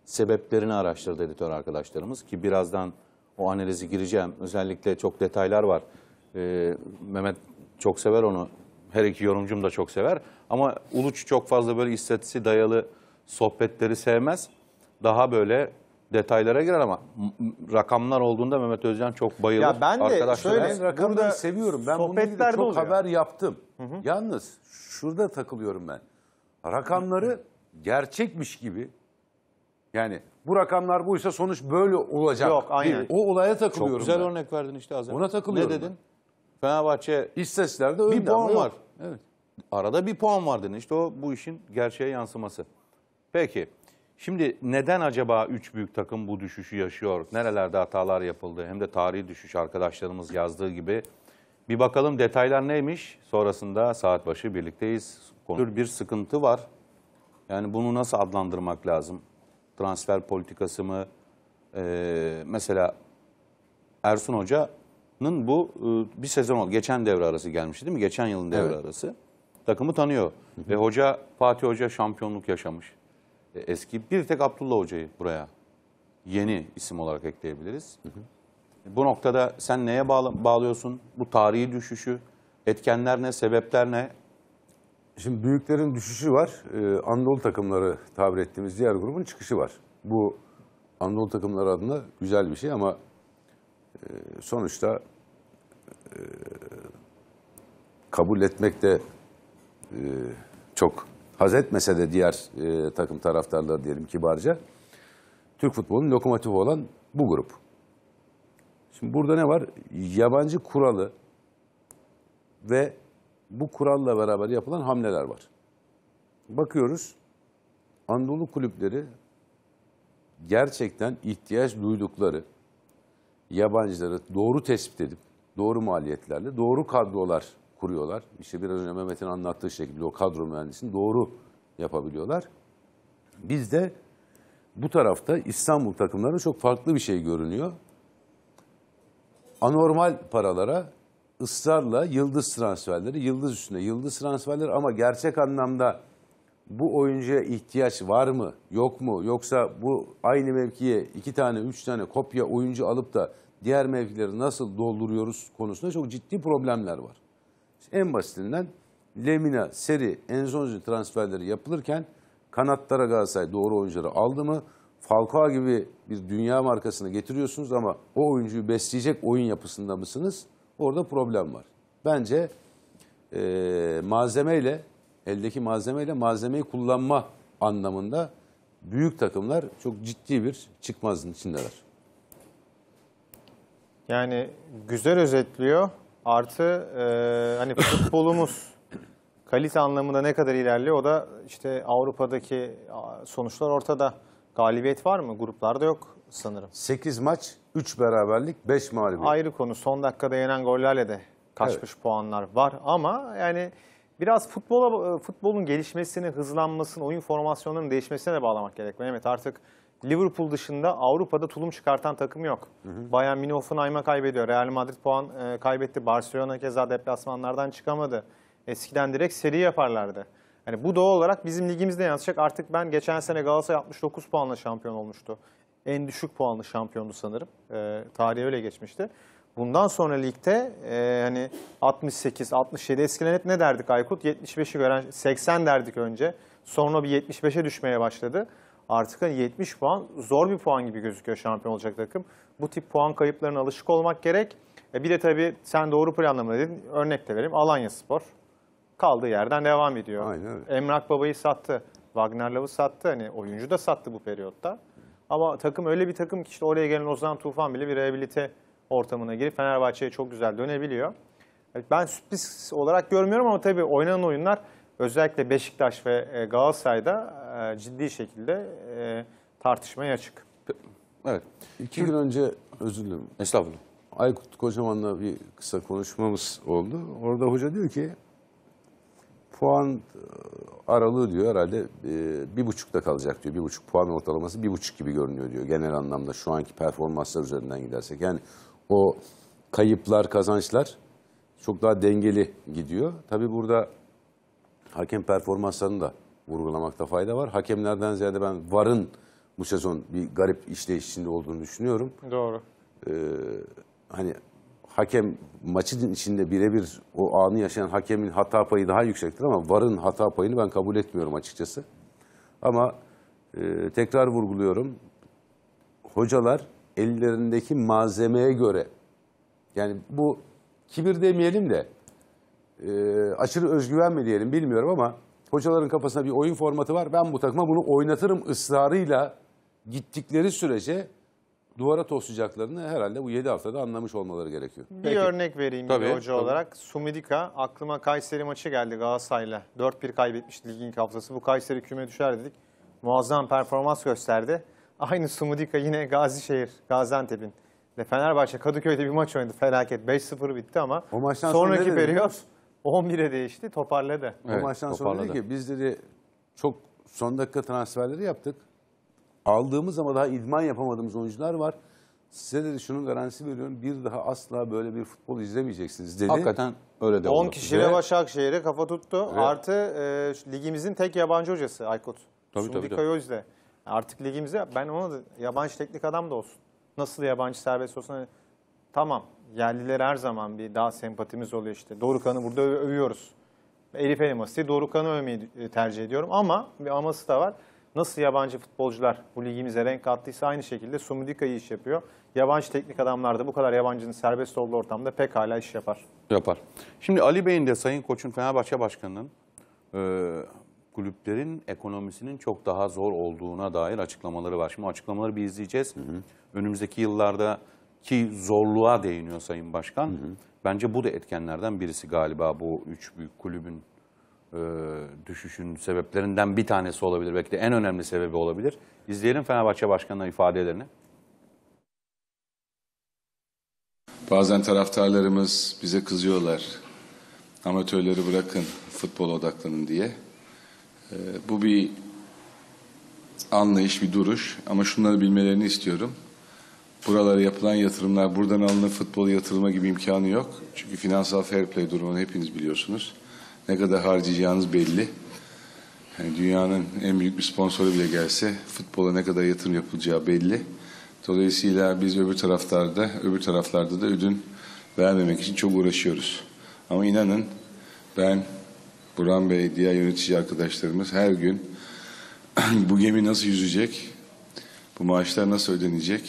sebeplerini araştırdı editör arkadaşlarımız ki birazdan o analizi gireceğim. Özellikle çok detaylar var. E, Mehmet çok sever onu. Her iki yorumcum da çok sever. Ama Uluç çok fazla böyle istatistiğe dayalı sohbetleri sevmez. Daha böyle detaylara girer ama rakamlar olduğunda Mehmet Özcan çok bayılır. Ya ben de şöyle ben burada seviyorum. Ben bununla çok oluyor. haber yaptım. Hı hı. Yalnız şurada takılıyorum ben. Rakamları gerçekmiş gibi yani bu rakamlar buysa sonuç böyle olacak. Yok aynen. O olaya takılıyorum. Çok güzel ben. örnek verdin işte az önce. Ona takılıyorum. Ne dedin? Ben. Fenerbahçe isteslerde öyle bir puan var. var. Evet. Arada bir puan var dedin. İşte o bu işin gerçeğe yansıması. Peki. Şimdi neden acaba üç büyük takım bu düşüşü yaşıyor? Nerelerde hatalar yapıldı? Hem de tarihi düşüş arkadaşlarımız yazdığı gibi. Bir bakalım detaylar neymiş? Sonrasında saat başı birlikteyiz. Bir sıkıntı var. Yani bunu nasıl adlandırmak lazım? Transfer politikası mı? Ee, mesela Ersun Hoca'nın bu e, bir sezon oldu. Geçen devre arası gelmişti değil mi? Geçen yılın devre evet. arası. Takımı tanıyor. Hı hı. Ve hoca Fatih Hoca şampiyonluk yaşamış eski. Bir tek Abdullah Hoca'yı buraya yeni isim olarak ekleyebiliriz. Hı hı. Bu noktada sen neye bağla bağlıyorsun? Bu tarihi düşüşü, etkenler ne, sebepler ne? Şimdi büyüklerin düşüşü var. Ee, Anadolu takımları tabir ettiğimiz diğer grubun çıkışı var. Bu Anadolu takımları adına güzel bir şey ama e, sonuçta e, kabul etmek de e, çok haz etmese de diğer e, takım taraftarları diyelim kibarca. Türk futbolunun lokomotifi olan bu grup. Şimdi burada ne var? Yabancı kuralı ve bu kuralla beraber yapılan hamleler var. Bakıyoruz Anadolu kulüpleri gerçekten ihtiyaç duydukları yabancıları doğru tespit edip doğru maliyetlerle doğru kadrolar kuruyorlar. İşte biraz önce Mehmet'in anlattığı şekilde o kadro mühendisini doğru yapabiliyorlar. Biz de bu tarafta İstanbul takımlarında çok farklı bir şey görünüyor. Anormal paralara ısrarla yıldız transferleri, yıldız üstüne yıldız transferleri ama gerçek anlamda bu oyuncuya ihtiyaç var mı, yok mu? Yoksa bu aynı mevkiye iki tane, üç tane kopya oyuncu alıp da diğer mevkileri nasıl dolduruyoruz konusunda çok ciddi problemler var. En basitinden Lemina, Seri, Enzonzi transferleri yapılırken kanatlara Galatasaray doğru oyuncuları aldı mı? Falcao gibi bir dünya markasını getiriyorsunuz ama o oyuncuyu besleyecek oyun yapısında mısınız? Orada problem var. Bence e, malzemeyle, eldeki malzemeyle malzemeyi kullanma anlamında büyük takımlar çok ciddi bir çıkmazın içindeler. Yani güzel özetliyor. Artı e, hani futbolumuz kalite anlamında ne kadar ilerliyor o da işte Avrupa'daki sonuçlar ortada. Galibiyet var mı? Gruplarda yok sanırım. 8 maç, 3 beraberlik, 5 mağlubiyet. Ayrı konu. Son dakikada yenen gollerle de kaçmış evet. puanlar var ama yani biraz futbola futbolun gelişmesini, hızlanmasını, oyun formasyonlarının değişmesine de bağlamak gerekiyor Mehmet artık Liverpool dışında Avrupa'da tulum çıkartan takım yok. Bayern Münih Hoffenheim'a kaybediyor. Real Madrid puan e, kaybetti. Barcelona keza deplasmanlardan çıkamadı. Eskiden direkt seri yaparlardı. Yani bu doğal olarak bizim ligimizde yansıyacak. Artık ben geçen sene Galatasaray 69 puanla şampiyon olmuştu. En düşük puanlı şampiyondu sanırım. E, tarihe öyle geçmişti. Bundan sonra ligde e, hani 68, 67 eskiden hep ne derdik Aykut? 75'i gören 80 derdik önce. Sonra bir 75'e düşmeye başladı artık hani 70 puan zor bir puan gibi gözüküyor şampiyon olacak takım. Bu tip puan kayıplarına alışık olmak gerek. E bir de tabii sen doğru planlama dedin. Örnek de vereyim. Alanya Spor kaldığı yerden devam ediyor. Aynen öyle. Emrak Baba'yı sattı. Wagner Love'ı sattı. Hani oyuncu da sattı bu periyotta. Ama takım öyle bir takım ki işte oraya gelen Ozan Tufan bile bir rehabilite ortamına girip Fenerbahçe'ye çok güzel dönebiliyor. E, ben sürpriz olarak görmüyorum ama tabii oynanan oyunlar özellikle Beşiktaş ve e, Galatasaray'da e, ciddi şekilde e, tartışmaya açık. Evet. İki gün önce özür dilerim. Estağfurullah. Aykut Kocaman'la bir kısa konuşmamız oldu. Orada hoca diyor ki puan aralığı diyor herhalde bir buçukta kalacak diyor. Bir buçuk puan ortalaması bir buçuk gibi görünüyor diyor. Genel anlamda şu anki performanslar üzerinden gidersek. Yani o kayıplar, kazançlar çok daha dengeli gidiyor. Tabi burada hakem performanslarını da vurgulamakta fayda var. Hakemlerden ziyade ben VAR'ın bu sezon bir garip işleyiş içinde olduğunu düşünüyorum. Doğru. Ee, hani hakem maçın içinde birebir o anı yaşayan hakemin hata payı daha yüksektir ama VAR'ın hata payını ben kabul etmiyorum açıkçası. Ama e, tekrar vurguluyorum. Hocalar ellerindeki malzemeye göre yani bu kibir demeyelim de e, aşırı özgüven mi diyelim bilmiyorum ama hocaların kafasında bir oyun formatı var. Ben bu takıma bunu oynatırım ısrarıyla gittikleri sürece duvara toslayacaklarını herhalde bu 7 haftada anlamış olmaları gerekiyor. Bir Peki. örnek vereyim tabii, bir hoca tabii. olarak. Sumidika aklıma Kayseri maçı geldi Galatasaray'la. 4-1 kaybetmişti ligin ilk haftası. Bu Kayseri küme düşer dedik. Muazzam performans gösterdi. Aynı Sumidika yine Gazişehir, Gaziantep'in. Fenerbahçe Kadıköy'de bir maç oynadı felaket. 5-0 bitti ama o maçtan sonraki periyot 11'e değişti toparladı. Bu Evet, maçtan sonra dedi ki biz dedi çok son dakika transferleri yaptık. Aldığımız ama daha idman yapamadığımız oyuncular var. Size dedi şunun garantisi veriyorum bir daha asla böyle bir futbol izlemeyeceksiniz dedi. Hakikaten öyle de 10 oldu. kişiyle Ve- Başakşehir'e kafa tuttu. Artı e, ligimizin tek yabancı hocası Aykut. Tabii, Sumbi tabii, tabii. Kayoz'le. Artık ligimize ben ona da yabancı teknik adam da olsun. Nasıl yabancı serbest olsun. Hani tamam yerlilere her zaman bir daha sempatimiz oluyor işte. Dorukhan'ı burada övüyoruz. Elif Elmas'ı Dorukhan'ı övmeyi e, tercih ediyorum ama bir aması da var. Nasıl yabancı futbolcular bu ligimize renk attıysa aynı şekilde Sumudika iyi iş yapıyor. Yabancı teknik adamlar da bu kadar yabancının serbest olduğu ortamda pek hala iş yapar. Yapar. Şimdi Ali Bey'in de Sayın Koç'un Fenerbahçe Başkanı'nın e, kulüplerin ekonomisinin çok daha zor olduğuna dair açıklamaları var. Şimdi açıklamaları bir izleyeceğiz. Hı hı. Önümüzdeki yıllarda ki zorluğa değiniyor Sayın Başkan. Hı hı. Bence bu da etkenlerden birisi galiba bu üç büyük kulübün e, düşüşün sebeplerinden bir tanesi olabilir. Belki de en önemli sebebi olabilir. İzleyelim Fenerbahçe Başkanı'nın ifadelerini. Bazen taraftarlarımız bize kızıyorlar. Amatörleri bırakın, futbol odaklanın diye. E, bu bir anlayış, bir duruş ama şunları bilmelerini istiyorum buralara yapılan yatırımlar, buradan alınan futbol yatırıma gibi imkanı yok. Çünkü finansal fair play durumunu hepiniz biliyorsunuz. Ne kadar harcayacağınız belli. Yani dünyanın en büyük bir sponsoru bile gelse futbola ne kadar yatırım yapılacağı belli. Dolayısıyla biz öbür taraflarda, öbür taraflarda da ödün vermemek için çok uğraşıyoruz. Ama inanın ben, Buran Bey, diğer yönetici arkadaşlarımız her gün bu gemi nasıl yüzecek, bu maaşlar nasıl ödenecek,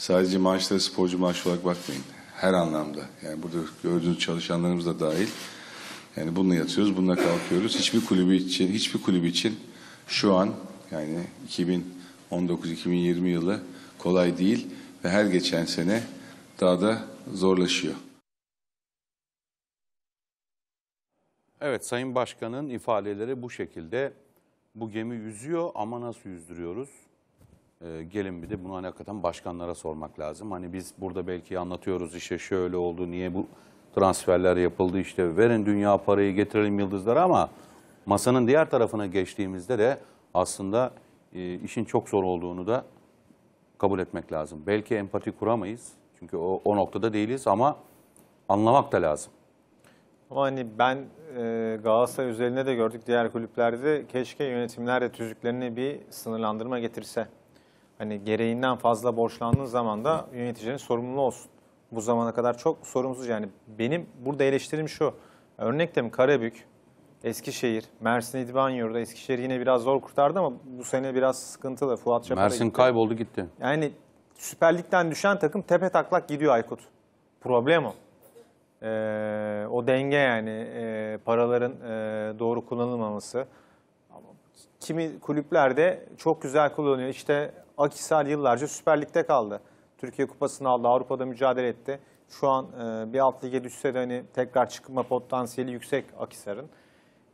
sadece maaşlara sporcu maaş olarak bakmayın. Her anlamda. Yani burada gördüğünüz çalışanlarımız da dahil. Yani bununla yatıyoruz, bununla kalkıyoruz. Hiçbir kulübü için, hiçbir kulübü için şu an yani 2019-2020 yılı kolay değil ve her geçen sene daha da zorlaşıyor. Evet Sayın Başkan'ın ifadeleri bu şekilde. Bu gemi yüzüyor ama nasıl yüzdürüyoruz? e, gelin bir de bunu hani hakikaten başkanlara sormak lazım. Hani biz burada belki anlatıyoruz işte şöyle oldu, niye bu transferler yapıldı işte verin dünya parayı getirelim yıldızlara ama masanın diğer tarafına geçtiğimizde de aslında e, işin çok zor olduğunu da kabul etmek lazım. Belki empati kuramayız çünkü o, o noktada değiliz ama anlamak da lazım. Ama hani ben e, Galatasaray üzerine de gördük diğer kulüplerde keşke yönetimler de tüzüklerini bir sınırlandırma getirse hani gereğinden fazla borçlandığın zaman da yöneticinin sorumlu olsun. Bu zamana kadar çok sorumsuz yani benim burada eleştirim şu. Örnektem Karabük, Eskişehir, Mersin İdvan Yurdu. Eskişehir yine biraz zor kurtardı ama bu sene biraz sıkıntılı. Fuat Çapar'a Mersin gitti. kayboldu gitti. Yani Süper Lig'den düşen takım tepe taklak gidiyor Aykut. Problem o. Ee, o denge yani e, paraların e, doğru kullanılmaması. Kimi kulüplerde çok güzel kullanıyor. İşte Akhisar yıllarca Süper Lig'de kaldı. Türkiye Kupası'nı aldı, Avrupa'da mücadele etti. Şu an e, bir alt lige düşse de hani tekrar çıkma potansiyeli yüksek Akhisar'ın.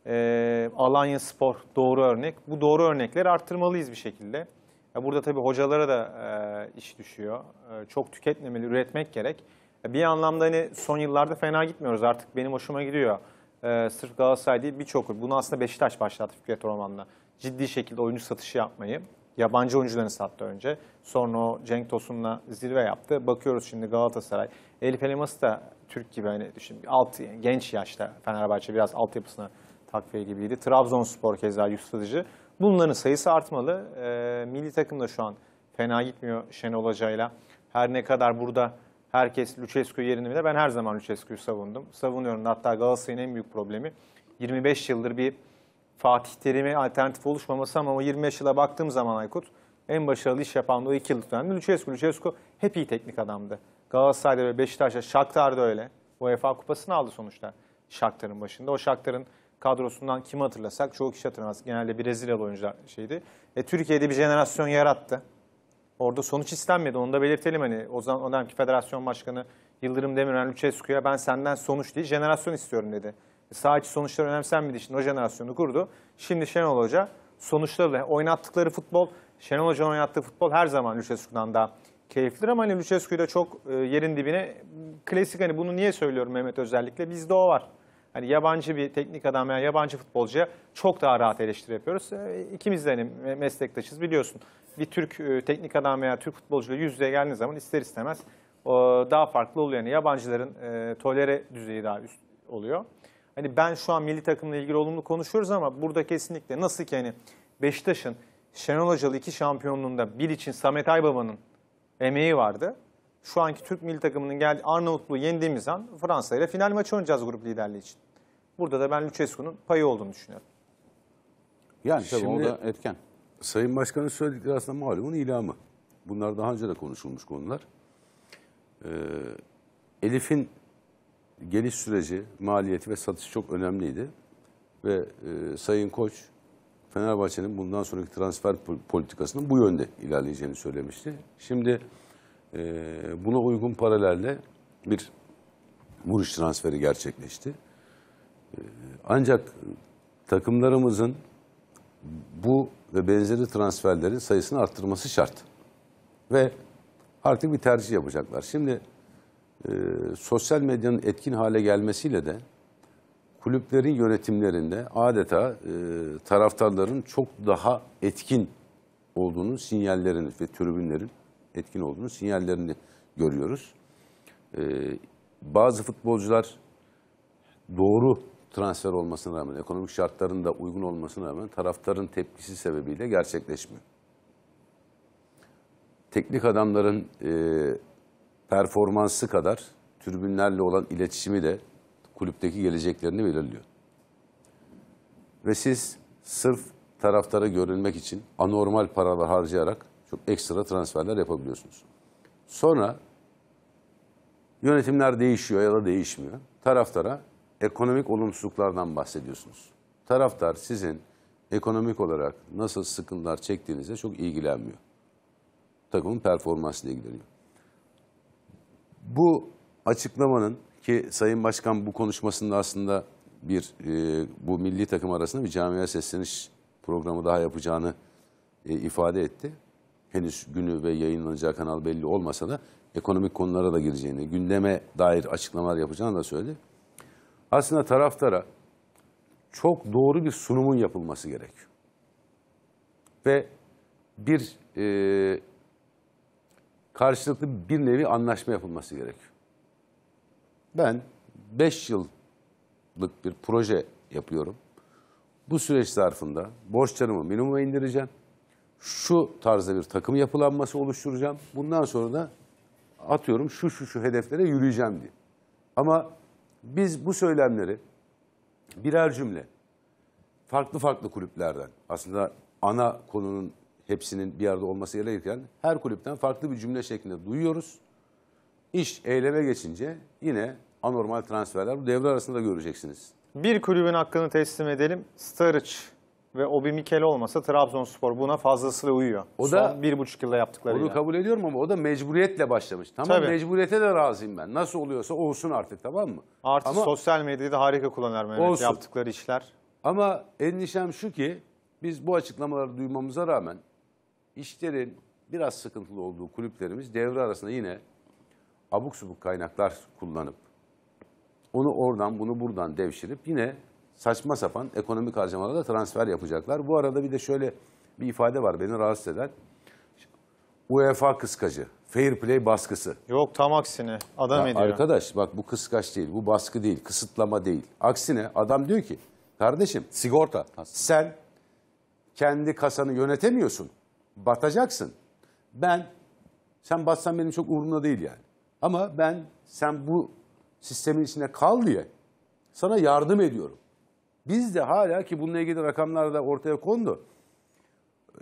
E, Alanya Spor doğru örnek. Bu doğru örnekleri arttırmalıyız bir şekilde. Ya burada tabii hocalara da e, iş düşüyor. E, çok tüketmemeli, üretmek gerek. E, bir anlamda hani son yıllarda fena gitmiyoruz artık. Benim hoşuma gidiyor. E, sırf Galatasaray değil birçok. Bunu aslında Beşiktaş başlattı Fikret Orman'la. Ciddi şekilde oyuncu satışı yapmayı. Yabancı oyuncularını sattı önce. Sonra o Cenk Tosun'la zirve yaptı. Bakıyoruz şimdi Galatasaray. Elif Elmas'ı da Türk gibi hani düşün. alt, genç yaşta Fenerbahçe biraz altyapısına takviye gibiydi. Trabzonspor keza yustıcı. Bunların sayısı artmalı. E, milli takım da şu an fena gitmiyor Şenol Hoca'yla. Her ne kadar burada herkes Lucescu yerini bile ben her zaman Lucescu'yu savundum. Savunuyorum hatta Galatasaray'ın en büyük problemi 25 yıldır bir Fatih Terim'e alternatif oluşmaması ama 25 yıla baktığım zaman Aykut en başarılı iş yapan o 2 yıllık dönemde Lucescu. Lucescu hep iyi teknik adamdı. Galatasaray'da ve Beşiktaş'ta Shakhtar da öyle. UEFA kupasını aldı sonuçta Shakhtar'ın başında. O Shakhtar'ın kadrosundan kim hatırlasak çoğu kişi hatırlamaz. Genelde Brezilyalı oyuncular şeydi. E, Türkiye'de bir jenerasyon yarattı. Orada sonuç istenmedi. Onu da belirtelim hani o zaman o dönemki federasyon başkanı Yıldırım Demirören Lucescu'ya ben senden sonuç değil jenerasyon istiyorum dedi sağ içi sonuçlar önemsenmediği için o jenerasyonu kurdu. Şimdi Şenol Hoca sonuçlarla oynattıkları futbol, Şenol Hoca'nın oynattığı futbol her zaman Lucescu'dan daha keyiflidir ama hani Lucescu'yu da çok e, yerin dibine klasik hani bunu niye söylüyorum Mehmet özellikle bizde o var. Hani yabancı bir teknik adam veya yabancı futbolcuya çok daha rahat eleştiri yapıyoruz. E, ikimiz de hani meslektaşız biliyorsun. Bir Türk e, teknik adam veya Türk futbolcuyla yüz yüze geldiğiniz zaman ister istemez o, daha farklı oluyor. Yani yabancıların e, tolere düzeyi daha üst oluyor hani ben şu an milli takımla ilgili olumlu konuşuyoruz ama burada kesinlikle nasıl ki hani Beşiktaş'ın Şenol Hocalı iki şampiyonluğunda bir için Samet Aybaba'nın emeği vardı. Şu anki Türk milli takımının geldi Arnavutluğu yendiğimiz an Fransa ile final maçı oynayacağız grup liderliği için. Burada da ben Lucescu'nun payı olduğunu düşünüyorum. Yani tabii Şimdi, o da etken. Sayın Başkan'ın söyledikleri aslında malumun ilamı. Bunlar daha önce de konuşulmuş konular. Ee, Elif'in geliş süreci, maliyeti ve satış çok önemliydi. Ve e, Sayın Koç Fenerbahçe'nin bundan sonraki transfer politikasının bu yönde ilerleyeceğini söylemişti. Şimdi e, buna uygun paralelle bir vuruş transferi gerçekleşti. E, ancak takımlarımızın bu ve benzeri transferlerin sayısını arttırması şart. Ve artık bir tercih yapacaklar. Şimdi e, sosyal medyanın etkin hale gelmesiyle de kulüplerin yönetimlerinde adeta e, taraftarların çok daha etkin olduğunu sinyallerini ve tribünlerin etkin olduğunu sinyallerini görüyoruz. E, bazı futbolcular doğru transfer olmasına rağmen, ekonomik şartların da uygun olmasına rağmen taraftarın tepkisi sebebiyle gerçekleşmiyor. Teknik adamların e, performansı kadar tribünlerle olan iletişimi de kulüpteki geleceklerini belirliyor. Ve siz sırf taraftara görünmek için anormal paralar harcayarak çok ekstra transferler yapabiliyorsunuz. Sonra yönetimler değişiyor ya da değişmiyor. Taraftara ekonomik olumsuzluklardan bahsediyorsunuz. Taraftar sizin ekonomik olarak nasıl sıkıntılar çektiğinize çok ilgilenmiyor. Takımın performansıyla ilgileniyor. Bu açıklamanın ki Sayın Başkan bu konuşmasında aslında bir e, bu milli takım arasında bir camiye sesleniş programı daha yapacağını e, ifade etti. Henüz günü ve yayınlanacağı kanal belli olmasa da ekonomik konulara da gireceğini, gündeme dair açıklamalar yapacağını da söyledi. Aslında taraftara çok doğru bir sunumun yapılması gerekiyor. Ve bir e, karşılıklı bir nevi anlaşma yapılması gerekiyor. Ben 5 yıllık bir proje yapıyorum. Bu süreç zarfında borçlarımı minimuma indireceğim. Şu tarzda bir takım yapılanması oluşturacağım. Bundan sonra da atıyorum şu şu şu hedeflere yürüyeceğim diye. Ama biz bu söylemleri birer cümle farklı farklı kulüplerden aslında ana konunun hepsinin bir arada olması gerekirken her kulüpten farklı bir cümle şeklinde duyuyoruz. İş eyleme geçince yine anormal transferler bu devre arasında göreceksiniz. Bir kulübün hakkını teslim edelim. Staric ve Obi Mikel olmasa Trabzonspor buna fazlasıyla uyuyor. O da bir buçuk yılda yaptıkları. Onu kabul ediyorum ama o da mecburiyetle başlamış. Tamam Tabii. mecburiyete de razıyım ben. Nasıl oluyorsa olsun artık tamam mı? Artık ama, sosyal medyayı da harika kullanır Mehmet olsun. yaptıkları işler. Ama endişem şu ki biz bu açıklamaları duymamıza rağmen işlerin biraz sıkıntılı olduğu kulüplerimiz devre arasında yine abuk subuk kaynaklar kullanıp onu oradan bunu buradan devşirip yine saçma sapan ekonomik harcamalara transfer yapacaklar. Bu arada bir de şöyle bir ifade var beni rahatsız eden. UEFA kıskacı, fair play baskısı. Yok tam aksine adam ya ediyor. Arkadaş bak bu kıskaç değil, bu baskı değil, kısıtlama değil. Aksine adam diyor ki kardeşim sigorta sen kendi kasanı yönetemiyorsun. Batacaksın. Ben, sen batsan benim çok umurumda değil yani. Ama ben sen bu sistemin içine kal diye sana yardım ediyorum. Biz de hala ki bununla ilgili rakamlar da ortaya kondu.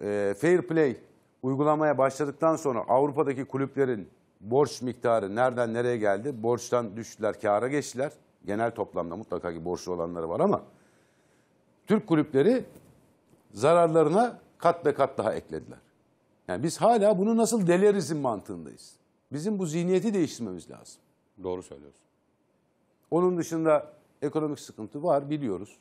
E, fair play uygulamaya başladıktan sonra Avrupa'daki kulüplerin borç miktarı nereden nereye geldi? Borçtan düştüler, kâra geçtiler. Genel toplamda mutlaka ki borçlu olanları var ama Türk kulüpleri zararlarına kat be kat daha eklediler. Yani biz hala bunu nasıl delerizin mantığındayız. Bizim bu zihniyeti değiştirmemiz lazım. Doğru söylüyorsun. Onun dışında ekonomik sıkıntı var biliyoruz.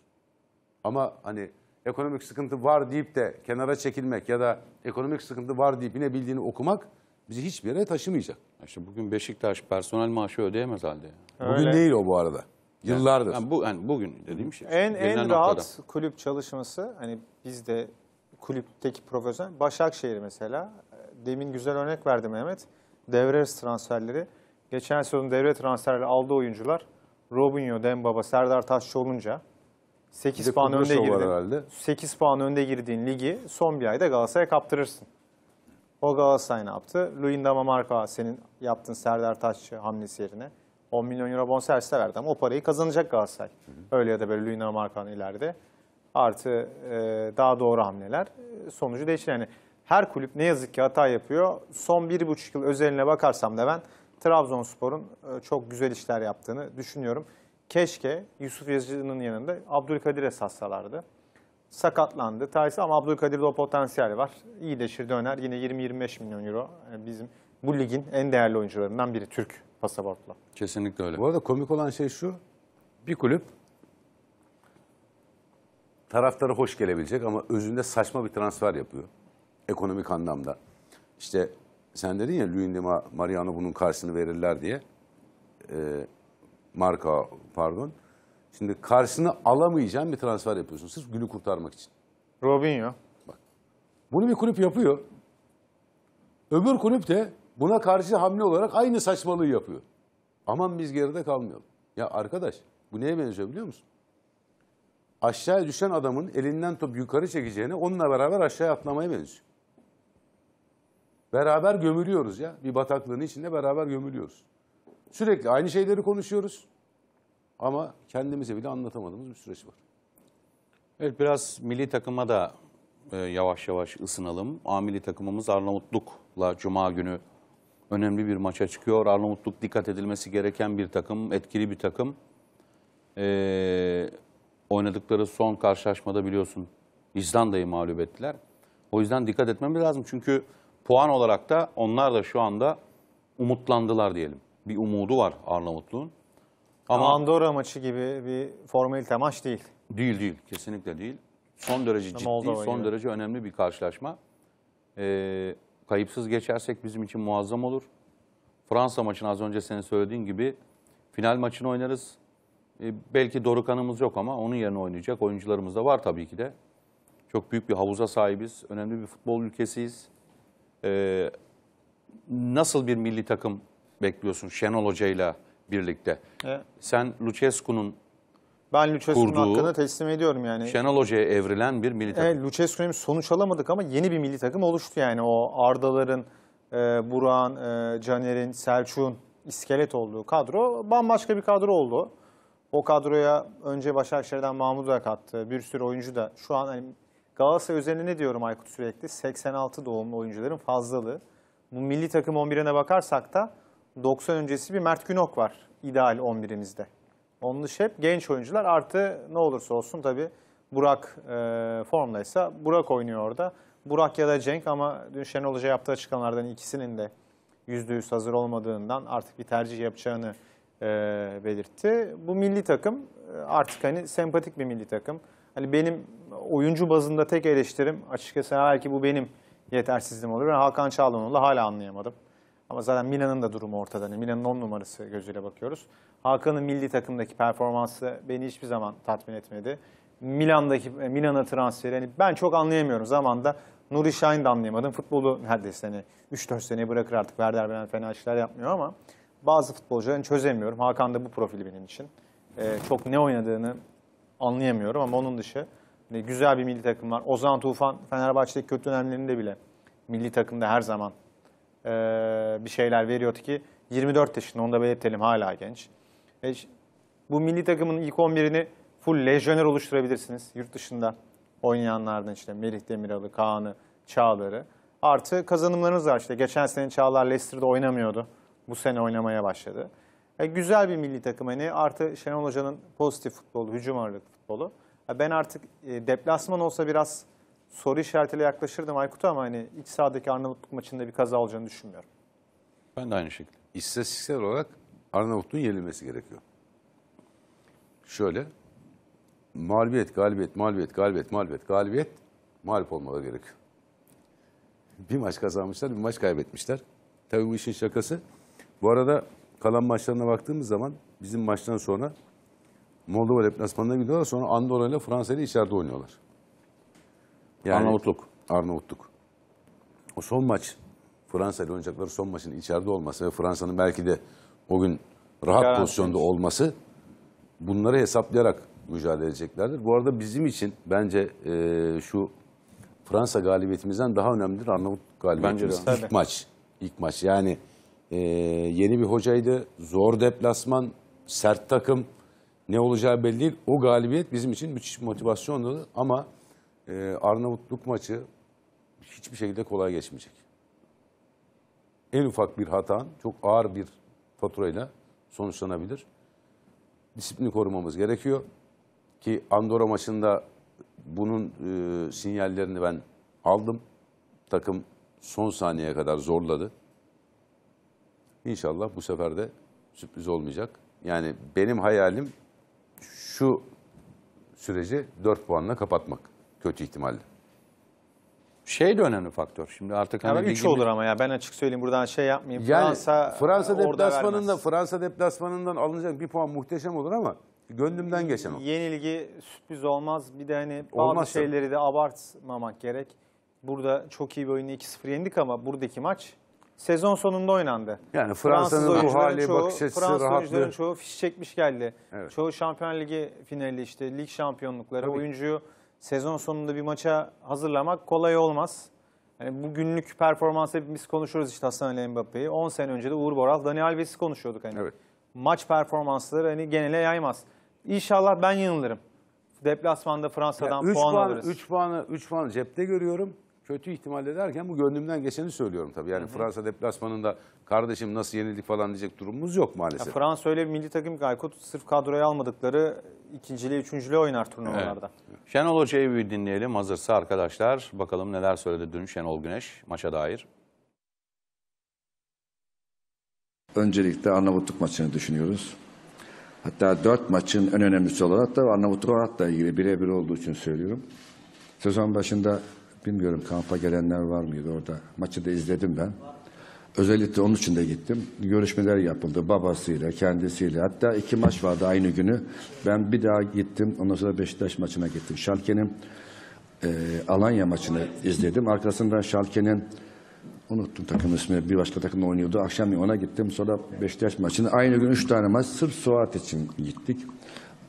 Ama hani ekonomik sıkıntı var deyip de kenara çekilmek ya da ekonomik sıkıntı var deyip yine bildiğini okumak bizi hiçbir yere taşımayacak. İşte bugün Beşiktaş personel maaşı ödeyemez halde. Öyle. Bugün değil o bu arada. Yıllardır. Yani, yani bu yani bugün dediğim şey. En en rahat noktada. kulüp çalışması hani biz de kulüpteki profesyonel. Başakşehir mesela. Demin güzel örnek verdi Mehmet. Devre transferleri. Geçen sezon devre transferleri aldığı oyuncular Robinho, Dembaba, Serdar Taşçı olunca 8 puan önde girdin. 8 puan önde girdiğin ligi son bir ayda Galatasaray'a kaptırırsın. O Galatasaray ne yaptı? Luyendama Marka senin yaptığın Serdar Taşçı hamlesi yerine 10 milyon euro bonservisler verdi ama o parayı kazanacak Galatasaray. Hı hı. Öyle ya da böyle Luyendama Marka'nın ileride artı e, daha doğru hamleler sonucu değişir. Yani her kulüp ne yazık ki hata yapıyor. Son bir buçuk yıl özeline bakarsam da ben Trabzonspor'un e, çok güzel işler yaptığını düşünüyorum. Keşke Yusuf Yazıcı'nın yanında Abdülkadir esassalardı. Sakatlandı. taysi ama Abdülkadir'de o potansiyeli var. İyileşir döner. Yine 20-25 milyon euro yani bizim bu ligin en değerli oyuncularından biri Türk pasaportla. Kesinlikle öyle. Bu arada komik olan şey şu. Bir kulüp Taraftarı hoş gelebilecek ama özünde saçma bir transfer yapıyor. Ekonomik anlamda. İşte sen dedin ya Luyendema, Mariano bunun karşısını verirler diye. E, marka pardon. Şimdi karşısını alamayacağın bir transfer yapıyorsun. Sırf günü kurtarmak için. Robinho. Bak. Bunu bir kulüp yapıyor. Öbür kulüp de buna karşı hamle olarak aynı saçmalığı yapıyor. Aman biz geride kalmayalım. Ya arkadaş bu neye benziyor biliyor musun? aşağıya düşen adamın elinden top yukarı çekeceğine onunla beraber aşağı atlamaya benziyor. Beraber gömülüyoruz ya. Bir bataklığın içinde beraber gömülüyoruz. Sürekli aynı şeyleri konuşuyoruz. Ama kendimize bile anlatamadığımız bir süreç var. Evet biraz milli takıma da e, yavaş yavaş ısınalım. A milli takımımız Arnavutluk'la Cuma günü önemli bir maça çıkıyor. Arnavutluk dikkat edilmesi gereken bir takım, etkili bir takım. Ee, oynadıkları son karşılaşmada biliyorsun İzlanda'yı mağlup ettiler. O yüzden dikkat etmemiz lazım. Çünkü puan olarak da onlar da şu anda umutlandılar diyelim. Bir umudu var Arnavutluğun. Ama Andorra maçı gibi bir formalite maç değil. Değil değil. Kesinlikle değil. Son derece ciddi, Moldova son gibi. derece önemli bir karşılaşma. Ee, kayıpsız geçersek bizim için muazzam olur. Fransa maçını az önce senin söylediğin gibi final maçını oynarız. E, belki Dorukan'ımız yok ama onun yerine oynayacak oyuncularımız da var tabii ki de. Çok büyük bir havuza sahibiz. Önemli bir futbol ülkesiyiz. E, nasıl bir milli takım bekliyorsun Şenol ile birlikte? Evet. Sen Lucescu'nun ben Lucescu'nun hakkını teslim ediyorum yani. Şenol Hoca'ya evrilen bir milli e, takım. Evet, Lucescu'ya sonuç alamadık ama yeni bir milli takım oluştu yani. O Arda'ların, e, Burak'ın, e, Caner'in, Selçuk'un iskelet olduğu kadro bambaşka bir kadro oldu. O kadroya önce Başakşehir'den Mahmut da kattı. Bir sürü oyuncu da şu an hani Galatasaray üzerine ne diyorum Aykut sürekli? 86 doğumlu oyuncuların fazlalığı. Bu milli takım 11'ine bakarsak da 90 öncesi bir Mert Günok var ideal 11'imizde. Onun dışı hep genç oyuncular artı ne olursa olsun tabii Burak e, formdaysa Burak oynuyor orada. Burak ya da Cenk ama dün Şenol Hoca yaptığı açıklamalardan ikisinin de %100 hazır olmadığından artık bir tercih yapacağını e, belirtti. Bu milli takım e, artık hani sempatik bir milli takım. Hani benim oyuncu bazında tek eleştirim açıkçası belki bu benim yetersizliğim olur. Ben Hakan Çalhanoğlu hala anlayamadım. Ama zaten Milan'ın da durumu ortada. Yani Milan'ın 10 numarası gözüyle bakıyoruz. Hakan'ın milli takımdaki performansı beni hiçbir zaman tatmin etmedi. Milan'daki e, Milan'a transferi hani ben çok anlayamıyorum zamanda. Nuri Şahin de anlayamadım. Futbolu neredeyse hani 3-4 seneye bırakır artık. Verder Beren fena işler yapmıyor ama bazı futbolcuların çözemiyorum. Hakan da bu profili benim için. Ee, çok ne oynadığını anlayamıyorum ama onun dışı hani güzel bir milli takım var. Ozan Tufan Fenerbahçe'deki kötü dönemlerinde bile milli takımda her zaman e, bir şeyler veriyordu ki 24 yaşında onu da belirtelim hala genç. E, bu milli takımın ilk 11'ini full lejyoner oluşturabilirsiniz yurt dışında oynayanlardan işte Melih Demiral'ı, Kaan'ı, Çağlar'ı. Artı kazanımlarınız var işte. Geçen sene Çağlar Leicester'da oynamıyordu. Bu sene oynamaya başladı. E, güzel bir milli takım hani artı Şenol Hoca'nın pozitif futbolu, hücum ağırlıklı futbolu. E, ben artık e, deplasman olsa biraz soru işaretiyle yaklaşırdım Aykut'a ama hani iç sahadaki Arnavutluk maçında bir kaza olacağını düşünmüyorum. Ben de aynı şekilde. İstatistiksel olarak Arnavutluğun yenilmesi gerekiyor. Şöyle, mağlubiyet, galibiyet, mağlubiyet, galibiyet, mağlubiyet, galibiyet, mağlup olmaları gerekiyor. Bir maç kazanmışlar, bir maç kaybetmişler. Tabii bu işin şakası bu arada kalan maçlarına baktığımız zaman bizim maçtan sonra Moldova deplasmanına gidiyorlar. Sonra Andorra ile Fransa ile içeride oynuyorlar. Yani, Arnavutluk. Arnavutluk. O son maç Fransa ile oynayacakları son maçın içeride olması ve Fransa'nın belki de o gün rahat Garanti. pozisyonda olması bunları hesaplayarak mücadele edeceklerdir. Bu arada bizim için bence e, şu Fransa galibiyetimizden daha önemlidir Arnavut galibiyetimiz. Bence de. İlk maç. İlk maç yani ee, yeni bir hocaydı. Zor deplasman, sert takım. Ne olacağı belli değil. O galibiyet bizim için müthiş bir motivasyondu. Ama e, Arnavutluk maçı hiçbir şekilde kolay geçmeyecek. En ufak bir hatan çok ağır bir faturayla sonuçlanabilir. Disiplini korumamız gerekiyor. Ki Andorra maçında bunun e, sinyallerini ben aldım. Takım son saniyeye kadar zorladı. İnşallah bu sefer de sürpriz olmayacak. Yani benim hayalim şu süreci 4 puanla kapatmak kötü ihtimalle. Şey de önemli faktör. Şimdi artık hani 3 olur ama ya ben açık söyleyeyim buradan şey yapmayayım. Yani Fransa e, Fransa deplasmanında Fransa deplasmanından alınacak bir puan muhteşem olur ama gönlümden geçemem. o. Yenilgi sürpriz olmaz. Bir de hani bazı olmaz şeyleri de abartmamak gerek. Burada çok iyi bir oyunu 2-0 yendik ama buradaki maç sezon sonunda oynandı. Yani Fransa'nın bu hali çoğu, bakış açısı Fransız rahatlığı. oyuncuların çoğu fiş çekmiş geldi. Evet. Çoğu Şampiyon Ligi finali işte lig şampiyonlukları Tabii. oyuncuyu sezon sonunda bir maça hazırlamak kolay olmaz. Yani bu günlük performans hepimiz konuşuruz işte Hasan Ali Mbappe'yi. 10 sene önce de Uğur Boral, Dani Alves'i konuşuyorduk hani. Evet. Maç performansları hani genele yaymaz. İnşallah ben yanılırım. Deplasmanda Fransa'dan yani puan, puan alırız. 3 puanı, 3 puanı cepte görüyorum kötü ihtimalle derken bu gönlümden geçeni söylüyorum tabii. Yani hı hı. Fransa deplasmanında kardeşim nasıl yenildik falan diyecek durumumuz yok maalesef. Ya Fransa öyle bir milli takım ki Aykut sırf kadroya almadıkları ikinciliği, üçüncülüğü oynar turnuvalarda. Evet. Şenol Hoca'yı bir dinleyelim hazırsa arkadaşlar. Bakalım neler söyledi dün Şenol Güneş maça dair. Öncelikle Arnavutluk maçını düşünüyoruz. Hatta dört maçın en önemlisi olarak da Arnavutluk olarak da ilgili birebir olduğu için söylüyorum. Sezon başında Bilmiyorum kampa gelenler var mıydı orada. Maçı da izledim ben. Özellikle onun için de gittim. Görüşmeler yapıldı babasıyla, kendisiyle. Hatta iki maç vardı aynı günü. Ben bir daha gittim. Ondan sonra Beşiktaş maçına gittim. Şalke'nin e, Alanya maçını izledim. Arkasından Şalke'nin unuttum takım ismini bir başka takım oynuyordu. Akşam ona gittim. Sonra Beşiktaş maçını aynı gün üç tane maç sırf Suat için gittik.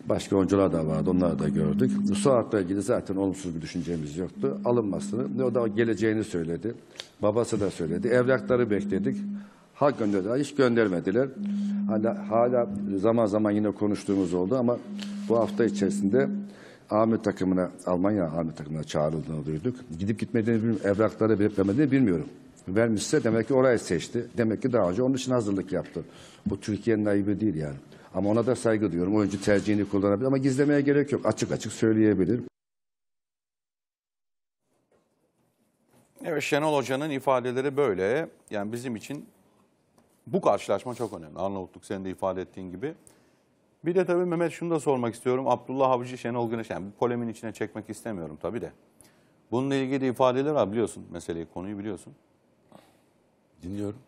Başka oyuncular da vardı, onları da gördük. Suat'la ilgili zaten olumsuz bir düşüncemiz yoktu. Alınmasını, o da geleceğini söyledi. Babası da söyledi. Evrakları bekledik. Halk gönderdiler, hiç göndermediler. Hala, hala zaman zaman yine konuştuğumuz oldu ama bu hafta içerisinde Ahmet takımına, Almanya Ahmet takımına çağrıldığını duyduk. Gidip gitmediğini bilmiyorum, evrakları verip bilmiyorum. Vermişse demek ki orayı seçti. Demek ki daha önce onun için hazırlık yaptı. Bu Türkiye'nin ayıbı değil yani. Ama ona da saygı duyuyorum. Oyuncu tercihini kullanabilir ama gizlemeye gerek yok. Açık açık söyleyebilir. Evet Şenol Hoca'nın ifadeleri böyle. Yani bizim için bu karşılaşma çok önemli. Arnavutluk senin de ifade ettiğin gibi. Bir de tabii Mehmet şunu da sormak istiyorum. Abdullah Avcı, Şenol Güneş. Yani polemin içine çekmek istemiyorum tabii de. Bununla ilgili ifadeler var biliyorsun. Meseleyi, konuyu biliyorsun. Dinliyorum.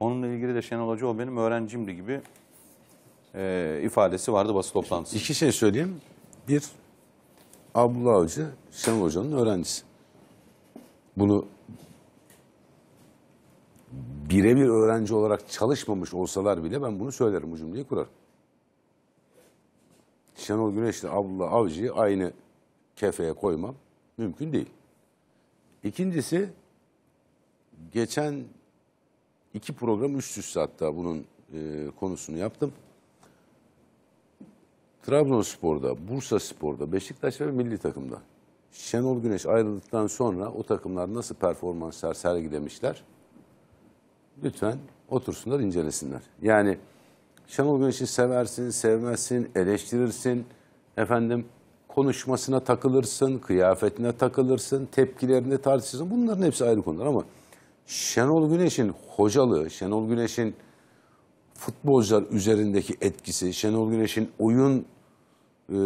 Onunla ilgili de Şenol Hoca o benim öğrencimdi gibi e, ifadesi vardı basın toplantısı. İki şey söyleyeyim. Bir, Abdullah Avcı Şenol Hoca'nın öğrencisi. Bunu birebir öğrenci olarak çalışmamış olsalar bile ben bunu söylerim, bu cümleyi kurarım. Şenol Güneş ile Abdullah Avcı'yı aynı kefeye koymam mümkün değil. İkincisi, geçen iki program üst üste hatta bunun e, konusunu yaptım. Trabzonspor'da, Bursaspor'da, Beşiktaş ve milli takımda Şenol Güneş ayrıldıktan sonra o takımlar nasıl performanslar sergilemişler? Lütfen otursunlar incelesinler. Yani Şenol Güneş'i seversin, sevmezsin, eleştirirsin. Efendim konuşmasına takılırsın, kıyafetine takılırsın, tepkilerini tartışırsın. Bunların hepsi ayrı konular ama Şenol Güneş'in hocalığı, Şenol Güneş'in futbolcular üzerindeki etkisi, Şenol Güneş'in oyun e,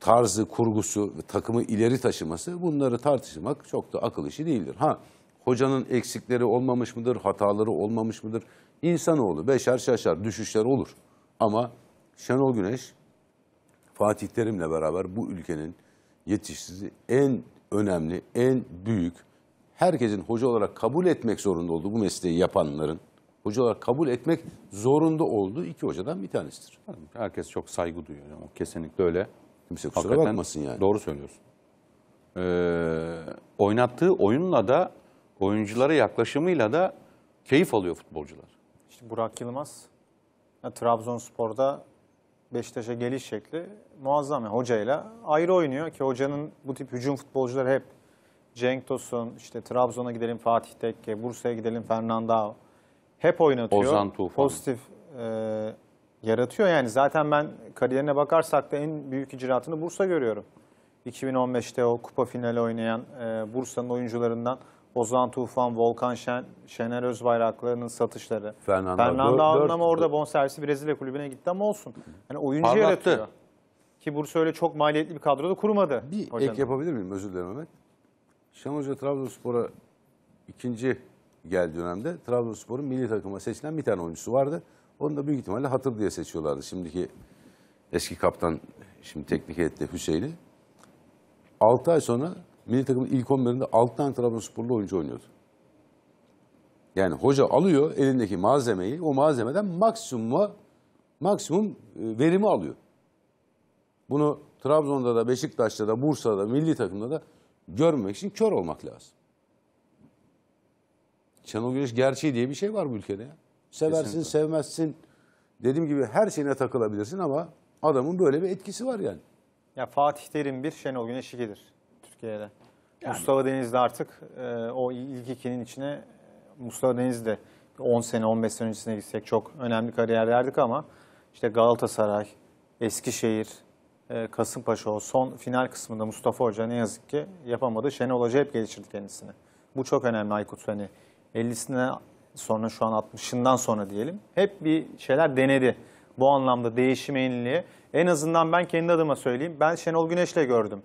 tarzı, kurgusu ve takımı ileri taşıması bunları tartışmak çok da akıl işi değildir. Ha hocanın eksikleri olmamış mıdır, hataları olmamış mıdır? İnsanoğlu beşer şaşar, düşüşler olur. Ama Şenol Güneş Fatih Terim'le beraber bu ülkenin yetiştiği en önemli, en büyük, herkesin hoca olarak kabul etmek zorunda olduğu bu mesleği yapanların hoca olarak kabul etmek zorunda olduğu iki hocadan bir tanesidir. Herkes çok saygı duyuyor. Yani kesinlikle öyle. Kimse kusura Hakikaten bakmasın yani. Doğru söylüyorsun. Ee, oynattığı oyunla da oyunculara yaklaşımıyla da keyif alıyor futbolcular. İşte Burak Yılmaz ya, Trabzonspor'da Beşiktaş'a geliş şekli muazzam. Yani hocayla ayrı oynuyor ki hocanın bu tip hücum futbolcuları hep Cenk Tosun, işte Trabzon'a gidelim Fatih Tekke, Bursa'ya gidelim Fernando. Hep oynatıyor. Ozan Tufan. Pozitif e, yaratıyor. Yani zaten ben kariyerine bakarsak da en büyük icraatını Bursa görüyorum. 2015'te o kupa finali oynayan e, Bursa'nın oyuncularından Ozan Tufan, Volkan Şen, Şener Özbayraklı'nın satışları. Fernando, Fernando Ağın ama orada bonservisi Brezilya kulübüne gitti ama olsun. Yani oyuncu Parlattı. yaratıyor. Ki Bursa öyle çok maliyetli bir kadroda kurmadı. Bir hocanın. ek yapabilir miyim? Özür dilerim Mehmet. Şen Hoca Trabzonspor'a ikinci Geldi dönemde Trabzonspor'un milli takıma seçilen bir tane oyuncusu vardı. Onu da büyük ihtimalle hatır diye seçiyorlardı. Şimdiki eski kaptan, şimdi teknik heyette Hüseyin'i. 6 ay sonra milli takımın ilk 11'inde 6 tane Trabzonsporlu oyuncu oynuyordu. Yani hoca alıyor elindeki malzemeyi, o malzemeden maksimuma, maksimum e, verimi alıyor. Bunu Trabzon'da da, Beşiktaş'ta da, Bursa'da da, milli takımda da görmemek için kör olmak lazım. Şenol Güneş gerçeği diye bir şey var bu ülkede Seversin, Kesinlikle. sevmezsin. Dediğim gibi her şeyine takılabilirsin ama adamın böyle bir etkisi var yani. Ya Fatih Terim bir, Şenol Güneş ikidir Türkiye'de. Yani. Mustafa Deniz de artık e, o ilk ikinin içine Mustafa Deniz de 10 sene 15 sene öncesine gitsek çok önemli kariyer verdik ama işte Galatasaray, Eskişehir, e, Kasımpaşa o son final kısmında Mustafa Hoca ne yazık ki yapamadı. Şenol Hoca hep geliştirdi kendisini. Bu çok önemli Aykut. Hani 50'sine sonra şu an 60'ından sonra diyelim hep bir şeyler denedi. Bu anlamda değişime yeniliğe. En azından ben kendi adıma söyleyeyim. Ben Şenol Güneş'le gördüm.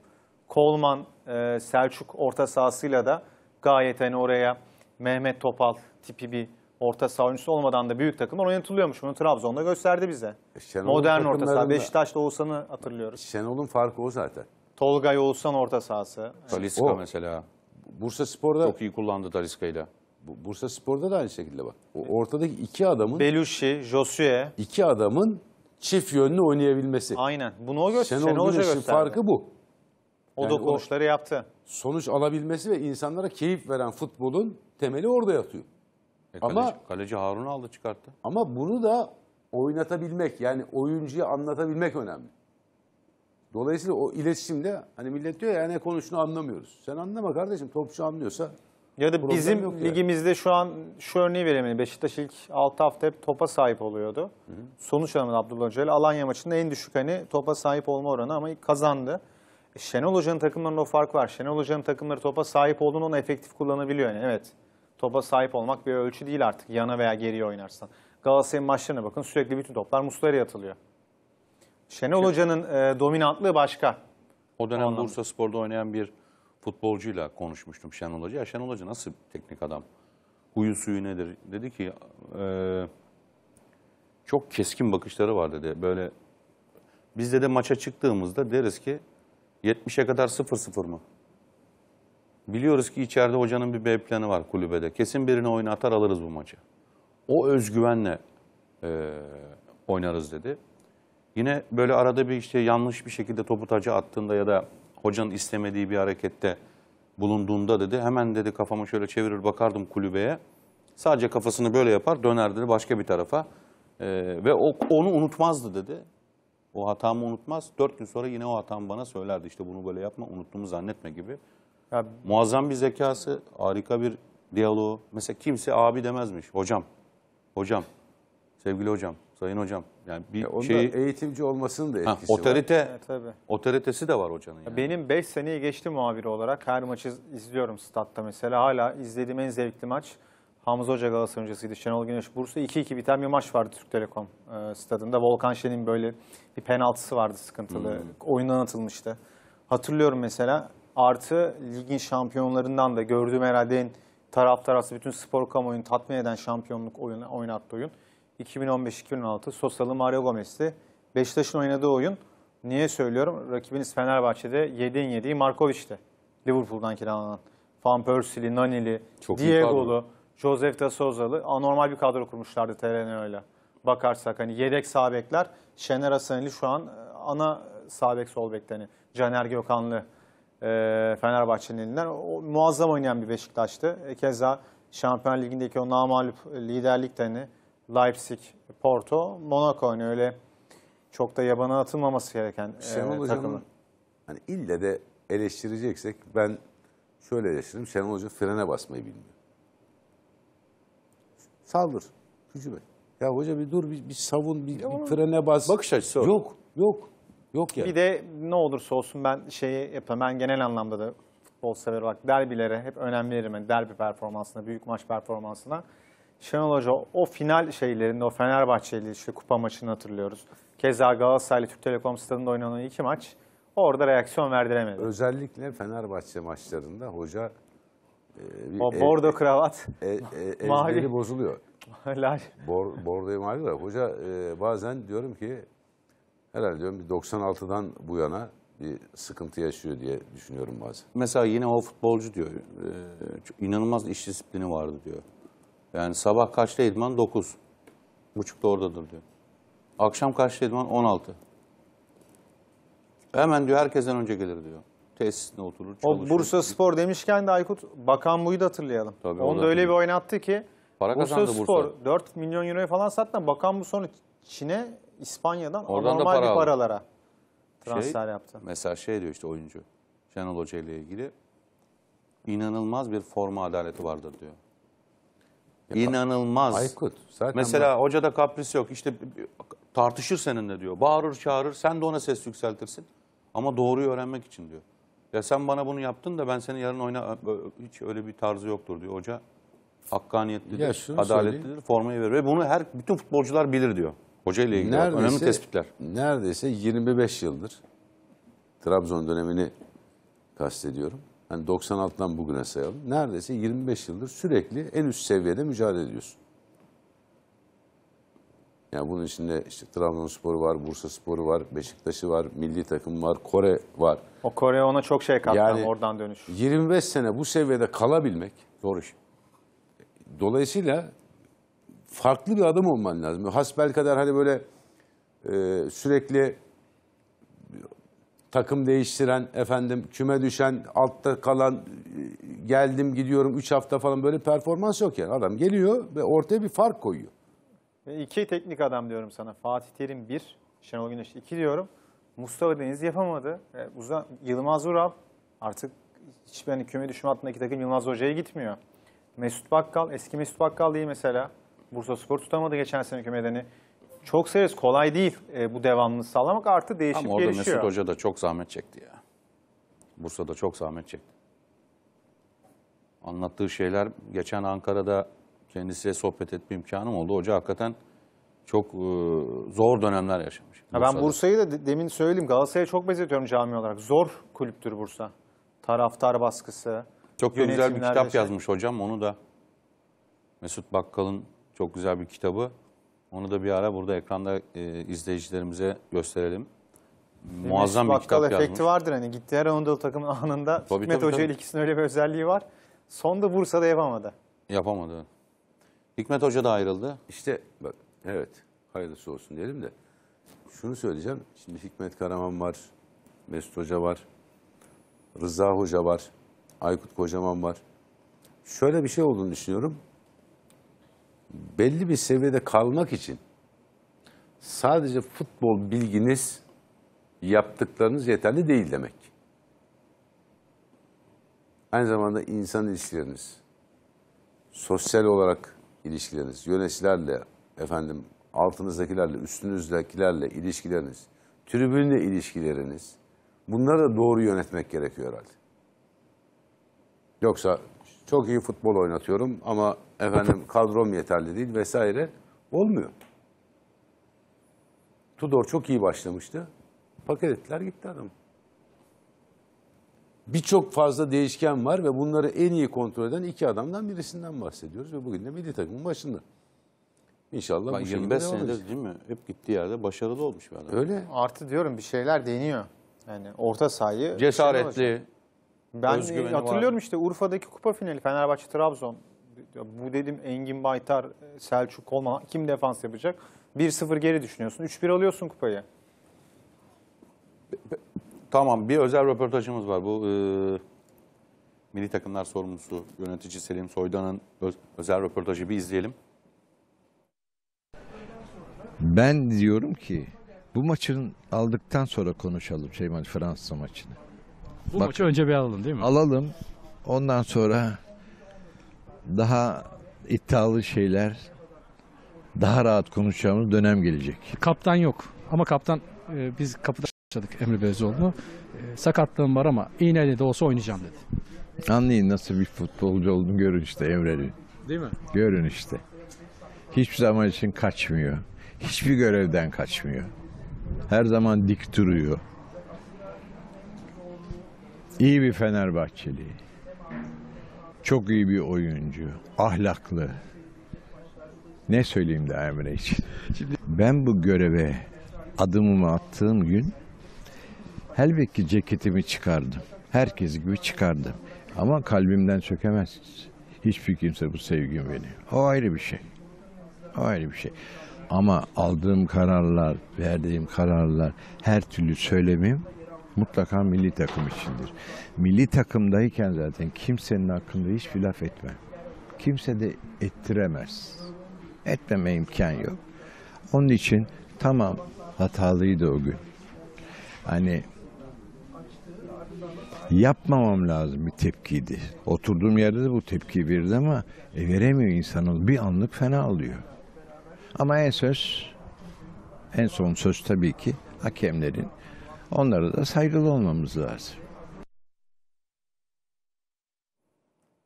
Kolman, e, Selçuk orta sahasıyla da gayet hani oraya Mehmet Topal tipi bir orta saha oyuncusu olmadan da büyük takımlar oynatılıyormuş. Bunu Trabzon'da gösterdi bize. E, Şenol'un Modern orta saha. Beşiktaş'ta Oğuzhan'ı hatırlıyoruz. Şenol'un farkı o zaten. Tolgay Oğuzhan orta sahası. Taliska mesela. Bursa Spor'da... Çok iyi kullandı Taliska'yla. Bursa Spor'da da aynı şekilde bak. O ortadaki iki adamın... Belushi, Josue. iki adamın çift yönlü oynayabilmesi. Aynen. Bunu o göster. Şenol, Şenol Hoca Güneş'in gösterdi. farkı bu. O Yani da o- yaptı. sonuç alabilmesi ve insanlara keyif veren futbolun temeli orada yatıyor. E, Ama- kaleci Harun aldı çıkarttı. Ama bunu da oynatabilmek yani oyuncuyu anlatabilmek önemli. Dolayısıyla o iletişimde hani millet diyor ya ne konuştuğunu anlamıyoruz. Sen anlama kardeşim topçu anlıyorsa ya da Problem bizim yok yani. ligimizde şu an şu örneği veremeyiz. Hani Beşiktaş ilk 6 hafta hep topa sahip oluyordu. Sonuç anlamında Abdullah Hoca ile Alanya maçında en düşük hani topa sahip olma oranı ama kazandı. E, Şenol Hoca'nın takımlarında o fark var. Şenol Hoca'nın takımları topa sahip olduğunu onu efektif kullanabiliyor. Yani evet topa sahip olmak bir ölçü değil artık yana veya geriye oynarsan. Galatasaray'ın maçlarına bakın sürekli bütün toplar Muslera'ya yatılıyor. Şenol Hoca'nın e, dominantlığı başka. O dönem Bursa Spor'da oynayan bir futbolcuyla konuşmuştum Şenol Hoca. Şenol Hoca nasıl teknik adam? Huyu suyu nedir? Dedi ki e, çok keskin bakışları var dedi. Böyle bizde de maça çıktığımızda deriz ki 70'e kadar 0-0 mı? Biliyoruz ki içeride hocanın bir B planı var kulübede. Kesin birini oynatar alırız bu maçı. O özgüvenle e, oynarız dedi. Yine böyle arada bir işte yanlış bir şekilde topu taca attığında ya da hocanın istemediği bir harekette bulunduğunda dedi hemen dedi kafamı şöyle çevirir bakardım kulübeye. Sadece kafasını böyle yapar dönerdi başka bir tarafa. Ee, ve o, onu unutmazdı dedi. O hatamı unutmaz. Dört gün sonra yine o hatamı bana söylerdi. İşte bunu böyle yapma, unuttuğumu zannetme gibi. Ya, Muazzam bir zekası, harika bir diyaloğu. Mesela kimse abi demezmiş. Hocam, hocam, sevgili hocam. Sayın hocam. Yani bir e şeyi... eğitimci olmasının da etkisi ha, otorite, var. E, tabii. Otoritesi de var hocanın. Yani. Benim 5 seneyi geçti muhabir olarak. Her maçı izliyorum statta mesela. Hala izlediğim en zevkli maç Hamza Hoca Galatasaray öncesiydi. Şenol Güneş Bursa 2-2 biten bir maç vardı Türk Telekom e, stadında. Volkan Şen'in böyle bir penaltısı vardı sıkıntılı. Hmm. Oyundan atılmıştı. Hatırlıyorum mesela. Artı ligin şampiyonlarından da gördüğüm herhalde en taraftarası bütün spor kamuoyunu tatmin eden şampiyonluk oyunu, oynattı oyun. 2015-2016 Sosyalı Mario Gomez'ti. Beşiktaş'ın oynadığı oyun niye söylüyorum? Rakibiniz Fenerbahçe'de 7'in 7'yi Markovic'ti. Liverpool'dan kiralanan. Van Persie'li, Nani'li, Diego'lu, Josef da Souza'lı anormal bir kadro kurmuşlardı Terenio'yla. Bakarsak hani yedek sağ bekler Şener Hasanlı şu an e, ana sağ bek sol bekleni. Caner Gökhanlı e, Fenerbahçe'nin elinden. O, muazzam oynayan bir Beşiktaş'tı. E, keza Şampiyon Ligi'ndeki o namalup e, liderliklerini Leipzig, Porto, Monaco hani öyle çok da yabana atılmaması gereken e, Şenol e, takımı. Hani ille de eleştireceksek ben şöyle eleştiririm. Şenol Hoca frene basmayı bilmiyor. Saldır. Hücum et. Ya hoca bir dur bir, bir savun bir, bir frene bas. Bakış açısı o. Yok yok. Yok yani. Bir de ne olursa olsun ben şeyi yapıyorum. Ben genel anlamda da futbol sever olarak derbilere hep önem veririm. Yani derbi performansına, büyük maç performansına. Şenol Hoca o final şeylerinde o Fenerbahçe ile işte kupa maçını hatırlıyoruz. Keza Galatasaray'la Türk Telekom stadında oynanan iki maç orada reaksiyon verdiremedi. Özellikle Fenerbahçe maçlarında hoca e, bir o e, bordo el, kravat e, e, mavi bozuluyor. Bor, bordoyu mavi var. Hoca e, bazen diyorum ki herhalde diyorum bir 96'dan bu yana bir sıkıntı yaşıyor diye düşünüyorum bazen. Mesela yine o futbolcu diyor, e, inanılmaz iş disiplini vardı diyor. Yani sabah kaçta idman? 9. Buçukta oradadır diyor. Akşam kaçta idman? 16. Hemen diyor herkesten önce gelir diyor. Tesisinde oturur, çalışır. O Bursa Spor demişken de Aykut Bakan Bu'yu da hatırlayalım. Tabii, Onu da öyle bir oynattı ki Para Bursa kazandı Spor Bursa. 4 milyon euroya falan sattı. Bakan Bu sonra Çin'e, İspanya'dan Oradan anormal para bir paralara şey, transfer şey, yaptı. Mesela şey diyor işte oyuncu. Şenol Hoca ile ilgili inanılmaz bir forma adaleti vardır diyor. İnanılmaz. Aykut. Zaten Mesela ben... hocada kapris yok. İşte tartışır seninle diyor. Bağırır çağırır. Sen de ona ses yükseltirsin. Ama doğruyu öğrenmek için diyor. Ya sen bana bunu yaptın da ben seni yarın oyna... Hiç öyle bir tarzı yoktur diyor. Hoca hakkaniyetlidir, adaletlidir, söyleyeyim. formayı verir. Ve bunu her bütün futbolcular bilir diyor. Hoca ile ilgili neredeyse, önemli tespitler. Neredeyse 25 yıldır Trabzon dönemini kastediyorum hani 96'dan bugüne sayalım. Neredeyse 25 yıldır sürekli en üst seviyede mücadele ediyorsun. Yani bunun içinde işte Trabzonspor'u var, Bursa var, Beşiktaş'ı var, milli takım var, Kore var. O Kore ona çok şey kattı yani, oradan dönüş. 25 sene bu seviyede kalabilmek. Doğru. Dolayısıyla farklı bir adam olman lazım. Hasbel kadar hani böyle e, sürekli takım değiştiren efendim küme düşen altta kalan geldim gidiyorum 3 hafta falan böyle performans yok yani. Adam geliyor ve ortaya bir fark koyuyor. Ve iki teknik adam diyorum sana. Fatih Terim bir, Şenol Güneş iki diyorum. Mustafa Deniz yapamadı. E, uzan, Yılmaz Ural artık hiçbir hani küme düşme altındaki takım Yılmaz Hoca'ya gitmiyor. Mesut Bakkal, eski Mesut Bakkal değil mesela. Bursa Spor tutamadı geçen sene kümedeni. Çok seriz. Kolay değil e, bu devamlılığı sağlamak. Artı değişik Ama orada gelişiyor. Mesut Hoca da çok zahmet çekti ya. Bursa'da çok zahmet çekti. Anlattığı şeyler geçen Ankara'da kendisiyle sohbet etme imkanım oldu. Hoca hakikaten çok e, zor dönemler yaşamış. Ha ben Bursa'yı da demin söyleyeyim Galatasaray'a çok benzetiyorum cami olarak. Zor kulüptür Bursa. Taraftar baskısı. Çok da güzel bir kitap şey- yazmış hocam onu da. Mesut Bakkal'ın çok güzel bir kitabı. Onu da bir ara burada ekranda e, izleyicilerimize gösterelim. Demiş, Muazzam bir kitap efekti yazmış. vardır hani gitti her Anadolu takımın anında tabii, Hikmet Hoca ile ikisinin öyle bir özelliği var. Son da Bursa'da yapamadı. Yapamadı. Hikmet Hoca da ayrıldı. İşte bak evet hayırlısı olsun diyelim de şunu söyleyeceğim. Şimdi Hikmet Karaman var, Mesut Hoca var, Rıza Hoca var, Aykut Kocaman var. Şöyle bir şey olduğunu düşünüyorum belli bir seviyede kalmak için sadece futbol bilginiz yaptıklarınız yeterli değil demek. Aynı zamanda insan ilişkileriniz, sosyal olarak ilişkileriniz, yöneticilerle, efendim altınızdakilerle, üstünüzdekilerle ilişkileriniz, tribünle ilişkileriniz, bunları da doğru yönetmek gerekiyor herhalde. Yoksa çok iyi futbol oynatıyorum ama efendim kadrom yeterli değil vesaire. Olmuyor. Tudor çok iyi başlamıştı. Paket ettiler gitti adam. Birçok fazla değişken var ve bunları en iyi kontrol eden iki adamdan birisinden bahsediyoruz ve bugün de milli takımın başında. İnşallah Bak, bu 25 şekilde senedir değil mi? Hep gittiği yerde başarılı olmuş bir adam. Öyle. Artı diyorum bir şeyler deniyor. Yani orta sahayı cesaretli, ben e, hatırlıyorum var. işte Urfa'daki kupa finali Fenerbahçe Trabzon. Bu dedim Engin Baytar, e, Selçuk olma kim defans yapacak? 1-0 geri düşünüyorsun. 3-1 alıyorsun kupayı. Tamam bir özel röportajımız var. Bu e, milli takımlar sorumlusu yönetici Selim Soydan'ın öz, özel röportajı bir izleyelim. Ben diyorum ki bu maçın aldıktan sonra konuşalım Şeyman Fransa maçını. Bu Bak, maçı önce bir alalım değil mi? Alalım. Ondan sonra daha iddialı şeyler, daha rahat konuşacağımız dönem gelecek. Kaptan yok. Ama kaptan e, biz kapıda başladık Emre Bezoğlu. E, sakatlığım var ama iğneyle de olsa oynayacağım dedi. Anlayın nasıl bir futbolcu olduğunu görün işte Emre'nin. Değil mi? Görün işte. Hiçbir zaman için kaçmıyor. Hiçbir görevden kaçmıyor. Her zaman dik duruyor. İyi bir Fenerbahçeli. Çok iyi bir oyuncu. Ahlaklı. Ne söyleyeyim de Emre için? Ben bu göreve adımımı attığım gün elbette ceketimi çıkardım. Herkes gibi çıkardım. Ama kalbimden sökemezsiniz. Hiçbir kimse bu sevgim beni. O ayrı bir şey. O ayrı bir şey. Ama aldığım kararlar, verdiğim kararlar, her türlü söylemim mutlaka milli takım içindir. Milli takımdayken zaten kimsenin hakkında hiçbir laf etme. Kimse de ettiremez. Etmeme imkan yok. Onun için tamam hatalıydı o gün. Hani yapmamam lazım bir tepkiydi. Oturduğum yerde de bu tepkiyi verdi ama e, veremiyor insanın. Bir anlık fena alıyor. Ama en söz, en son söz tabii ki hakemlerin. Onlara da saygılı olmamız lazım.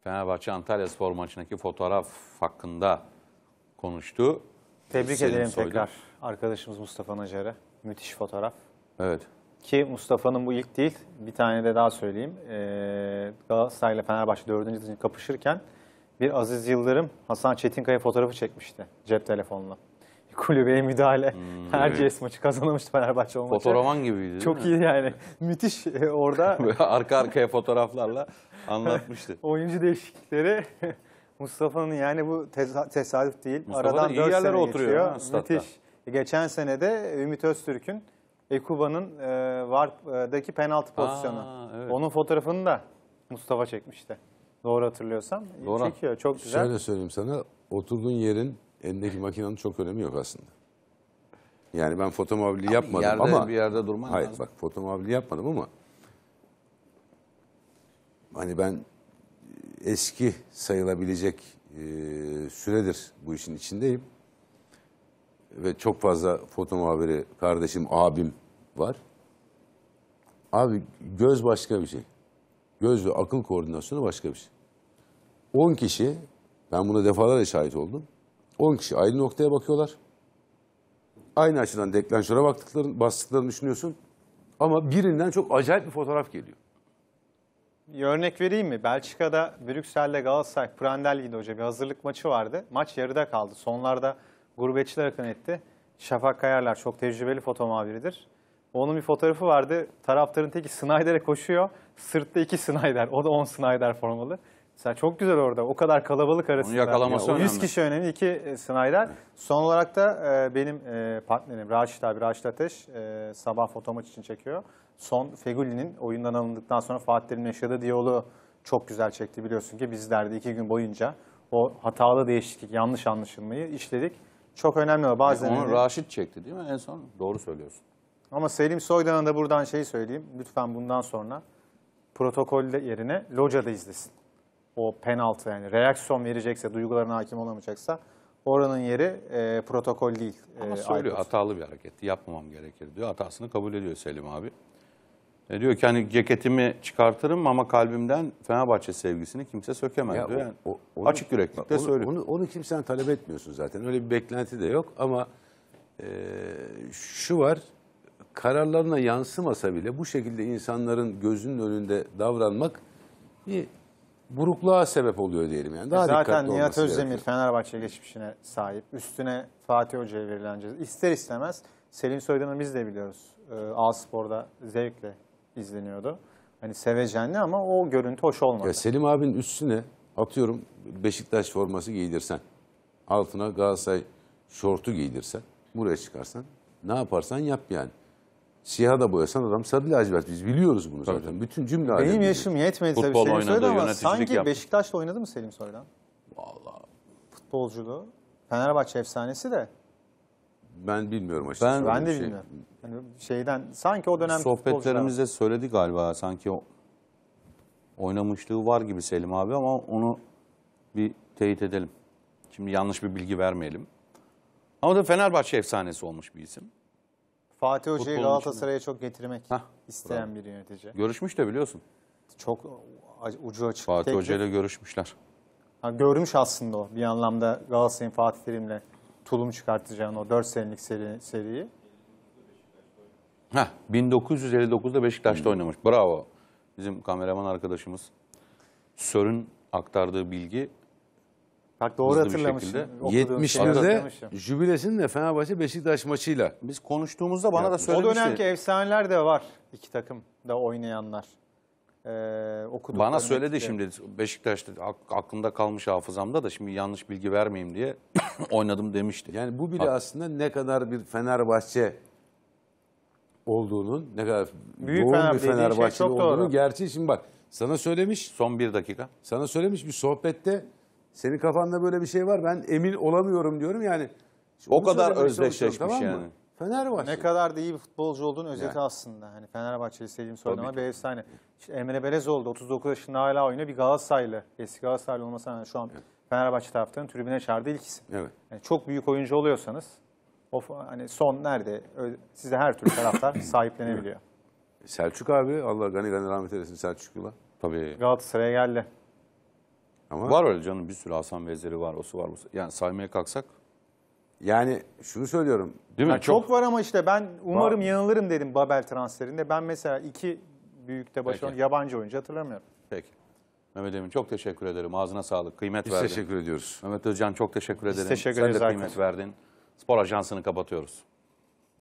Fenerbahçe Antalya Spor maçındaki fotoğraf hakkında konuştu. Tebrik Selim edelim Soylu. tekrar arkadaşımız Mustafa Nacar'ı. Müthiş fotoğraf. Evet. Ki Mustafa'nın bu ilk değil. Bir tane de daha söyleyeyim. Ee, Galatasaray ile Fenerbahçe 4. kapışırken bir Aziz Yıldırım Hasan Çetinkaya fotoğrafı çekmişti cep telefonla kulübeye müdahale. Hmm, Her evet. CS maçı kazanamıştı Fenerbahçe o maçı. gibiydi Çok iyi yani. Müthiş e, orada. Arka arkaya fotoğraflarla anlatmıştı. Oyuncu değişiklikleri Mustafa'nın yani bu tesadüf değil. Mustafa Aradan iyi yerlere oturuyor. Ha, Müthiş. E, geçen sene de Ümit Öztürk'ün Ekuba'nın e, VAR'daki penaltı pozisyonu. Aa, evet. Onun fotoğrafını da Mustafa çekmişti. Doğru hatırlıyorsam. E, Doğru. Çekiyor. Çok güzel. Şöyle söyleyeyim sana. Oturduğun yerin elindeki makinenin çok önemi yok aslında. Yani ben fotomobili yapmadım yerde, ama... bir yerde durman Hayır lazım. bak fotomobili yapmadım ama... Hani ben e, eski sayılabilecek e, süredir bu işin içindeyim. Ve çok fazla foto muhabiri, kardeşim, abim var. Abi göz başka bir şey. Göz ve akıl koordinasyonu başka bir şey. 10 kişi, ben buna defalarca şahit oldum. 10 kişi aynı noktaya bakıyorlar. Aynı açıdan deklanşöre baktıklarını, bastıklarını düşünüyorsun. Ama birinden çok acayip bir fotoğraf geliyor. Bir örnek vereyim mi? Belçika'da Brüksel'de Galatasaray Prandelli'de hoca bir hazırlık maçı vardı. Maç yarıda kaldı. Sonlarda gurbetçiler akın etti. Şafak Kayarlar çok tecrübeli foto muhabiridir. Onun bir fotoğrafı vardı. Taraftarın teki Snyder'e koşuyor. Sırtta iki Snyder. O da 10 Snyder formalı. Sen çok güzel orada. O kadar kalabalık arasında. Onu yakalaması yani, önemli. 100 kişi önemli. iki e, Snyder. Son olarak da e, benim e, partnerim Raşit abi, Raşit Ateş e, sabah fotomaç için çekiyor. Son Feguli'nin oyundan alındıktan sonra Fatih'lerin yaşadığı diyaloğu çok güzel çekti biliyorsun ki bizler de iki gün boyunca o hatalı değişiklik, yanlış anlaşılmayı işledik. Çok önemli. Bazen yani onu Raşit çekti değil mi en son? Doğru söylüyorsun. Ama Selim Soydan'a da buradan şey söyleyeyim. Lütfen bundan sonra protokolde yerine locada izlesin o penaltı yani reaksiyon verecekse, duygularına hakim olamayacaksa oranın yeri e, protokol değil. Ama e, söylüyor Aykut. hatalı bir hareketti. Yapmamam gerekir diyor. Hatasını kabul ediyor Selim abi. E diyor ki hani ceketimi çıkartırım ama kalbimden Fenerbahçe sevgisini kimse sökemez ya diyor. Yani o, onu, açık yüreklikle söylüyor. Onu, onu kimsen talep etmiyorsun zaten. Öyle bir beklenti de yok ama e, şu var kararlarına yansımasa bile bu şekilde insanların gözünün önünde davranmak bir burukluğa sebep oluyor diyelim yani. Daha e Zaten Nihat Özdemir gerekiyor. Fenerbahçe geçmişine sahip. Üstüne Fatih Hoca'ya verilen ceza. İster istemez Selim Soydan'ı biz de biliyoruz. Ee, A Spor'da zevkle izleniyordu. Hani sevecenli ama o görüntü hoş olmadı. Ya Selim abin üstüne atıyorum Beşiktaş forması giydirsen, altına Galatasaray şortu giydirsen, buraya çıkarsan ne yaparsan yap yani. Siyah da boyasan adam sarı lacivert. Biz biliyoruz bunu zaten. Tabii. Bütün cümle alemi. Benim yaşım yetmedi tabii Futbol Selim oynadı, ama sanki yaptı. Beşiktaş'ta oynadı mı Selim Soylan? Valla. Futbolculuğu. Fenerbahçe efsanesi de. Ben bilmiyorum açıkçası. Ben, ben de şey. bilmiyorum. Yani şeyden sanki o dönem sohbetlerimizde futbolcular... söyledi galiba sanki o oynamışlığı var gibi Selim abi ama onu bir teyit edelim. Şimdi yanlış bir bilgi vermeyelim. Ama da Fenerbahçe efsanesi olmuş bir isim. Fatih Hoca'yı Galatasaray'a çok getirmek Hah, isteyen bravo. bir yönetici. Görüşmüş de biliyorsun. Çok ucu açık. Fatih Teklif. Hoca ile görüşmüşler. Ha, görmüş aslında o bir anlamda Galatasaray'ın Fatih Terim'le tulum çıkartacağını o 4 senelik seri, seriyi. Heh, 1959'da Beşiktaş'ta hmm. oynamış. Bravo. Bizim kameraman arkadaşımız Sör'ün aktardığı bilgi Bak doğru hatırlamış. bir hatırlamışım. 71'de şey. hatırlamışım. jübilesinin Fenerbahçe Beşiktaş maçıyla. Biz konuştuğumuzda bana da O dönemki efsaneler de var. iki takım da oynayanlar. Ee, Bana söyledi şimdi Beşiktaş'ta ak- aklımda kalmış hafızamda da şimdi yanlış bilgi vermeyeyim diye oynadım demişti. Yani bu bile aslında ne kadar bir Fenerbahçe olduğunun, ne kadar Büyük yoğun bir şey Fenerbahçe şey Fenerbahçeli doğru. olduğunu gerçeği şimdi bak. Sana söylemiş, son bir dakika. sana söylemiş bir sohbette senin kafanda böyle bir şey var. Ben emin olamıyorum diyorum yani. O kadar özdeşleşmiş çalışıyorum, tamam yani. Fenerbahçe. Ne kadar da iyi bir futbolcu olduğunu özeti Yani. aslında. Hani Fenerbahçe'yi sevdiğim söyleme bir efsane. İşte Emre Belezoğlu 39 yaşında hala oynuyor. Bir Galatasaraylı. Eski Galatasaraylı olmasa hani şu an Fenerbahçe taraftarının tribüne çağırdı ilk isim. Evet. Yani çok büyük oyuncu oluyorsanız o hani son nerede size her türlü taraftar sahiplenebiliyor. Selçuk abi Allah gani gani rahmet eylesin Selçuklu'la. Tabii. Galatasaray'a geldi. Ama Var öyle canım bir sürü Hasan Veziri var, osu var. Osu. Yani saymaya kalksak yani şunu söylüyorum. Değil mi? Yani çok, çok var ama işte ben umarım var. yanılırım dedim Babel transferinde. Ben mesela iki büyükte başarılı yabancı oyuncu hatırlamıyorum. Peki. Mehmet Emin çok teşekkür ederim. Ağzına sağlık. Kıymet Biz verdin. Biz teşekkür ediyoruz. Mehmet Özcan çok teşekkür Biz ederim. Teşekkür Sen de kıymet verdin. Spor ajansını kapatıyoruz.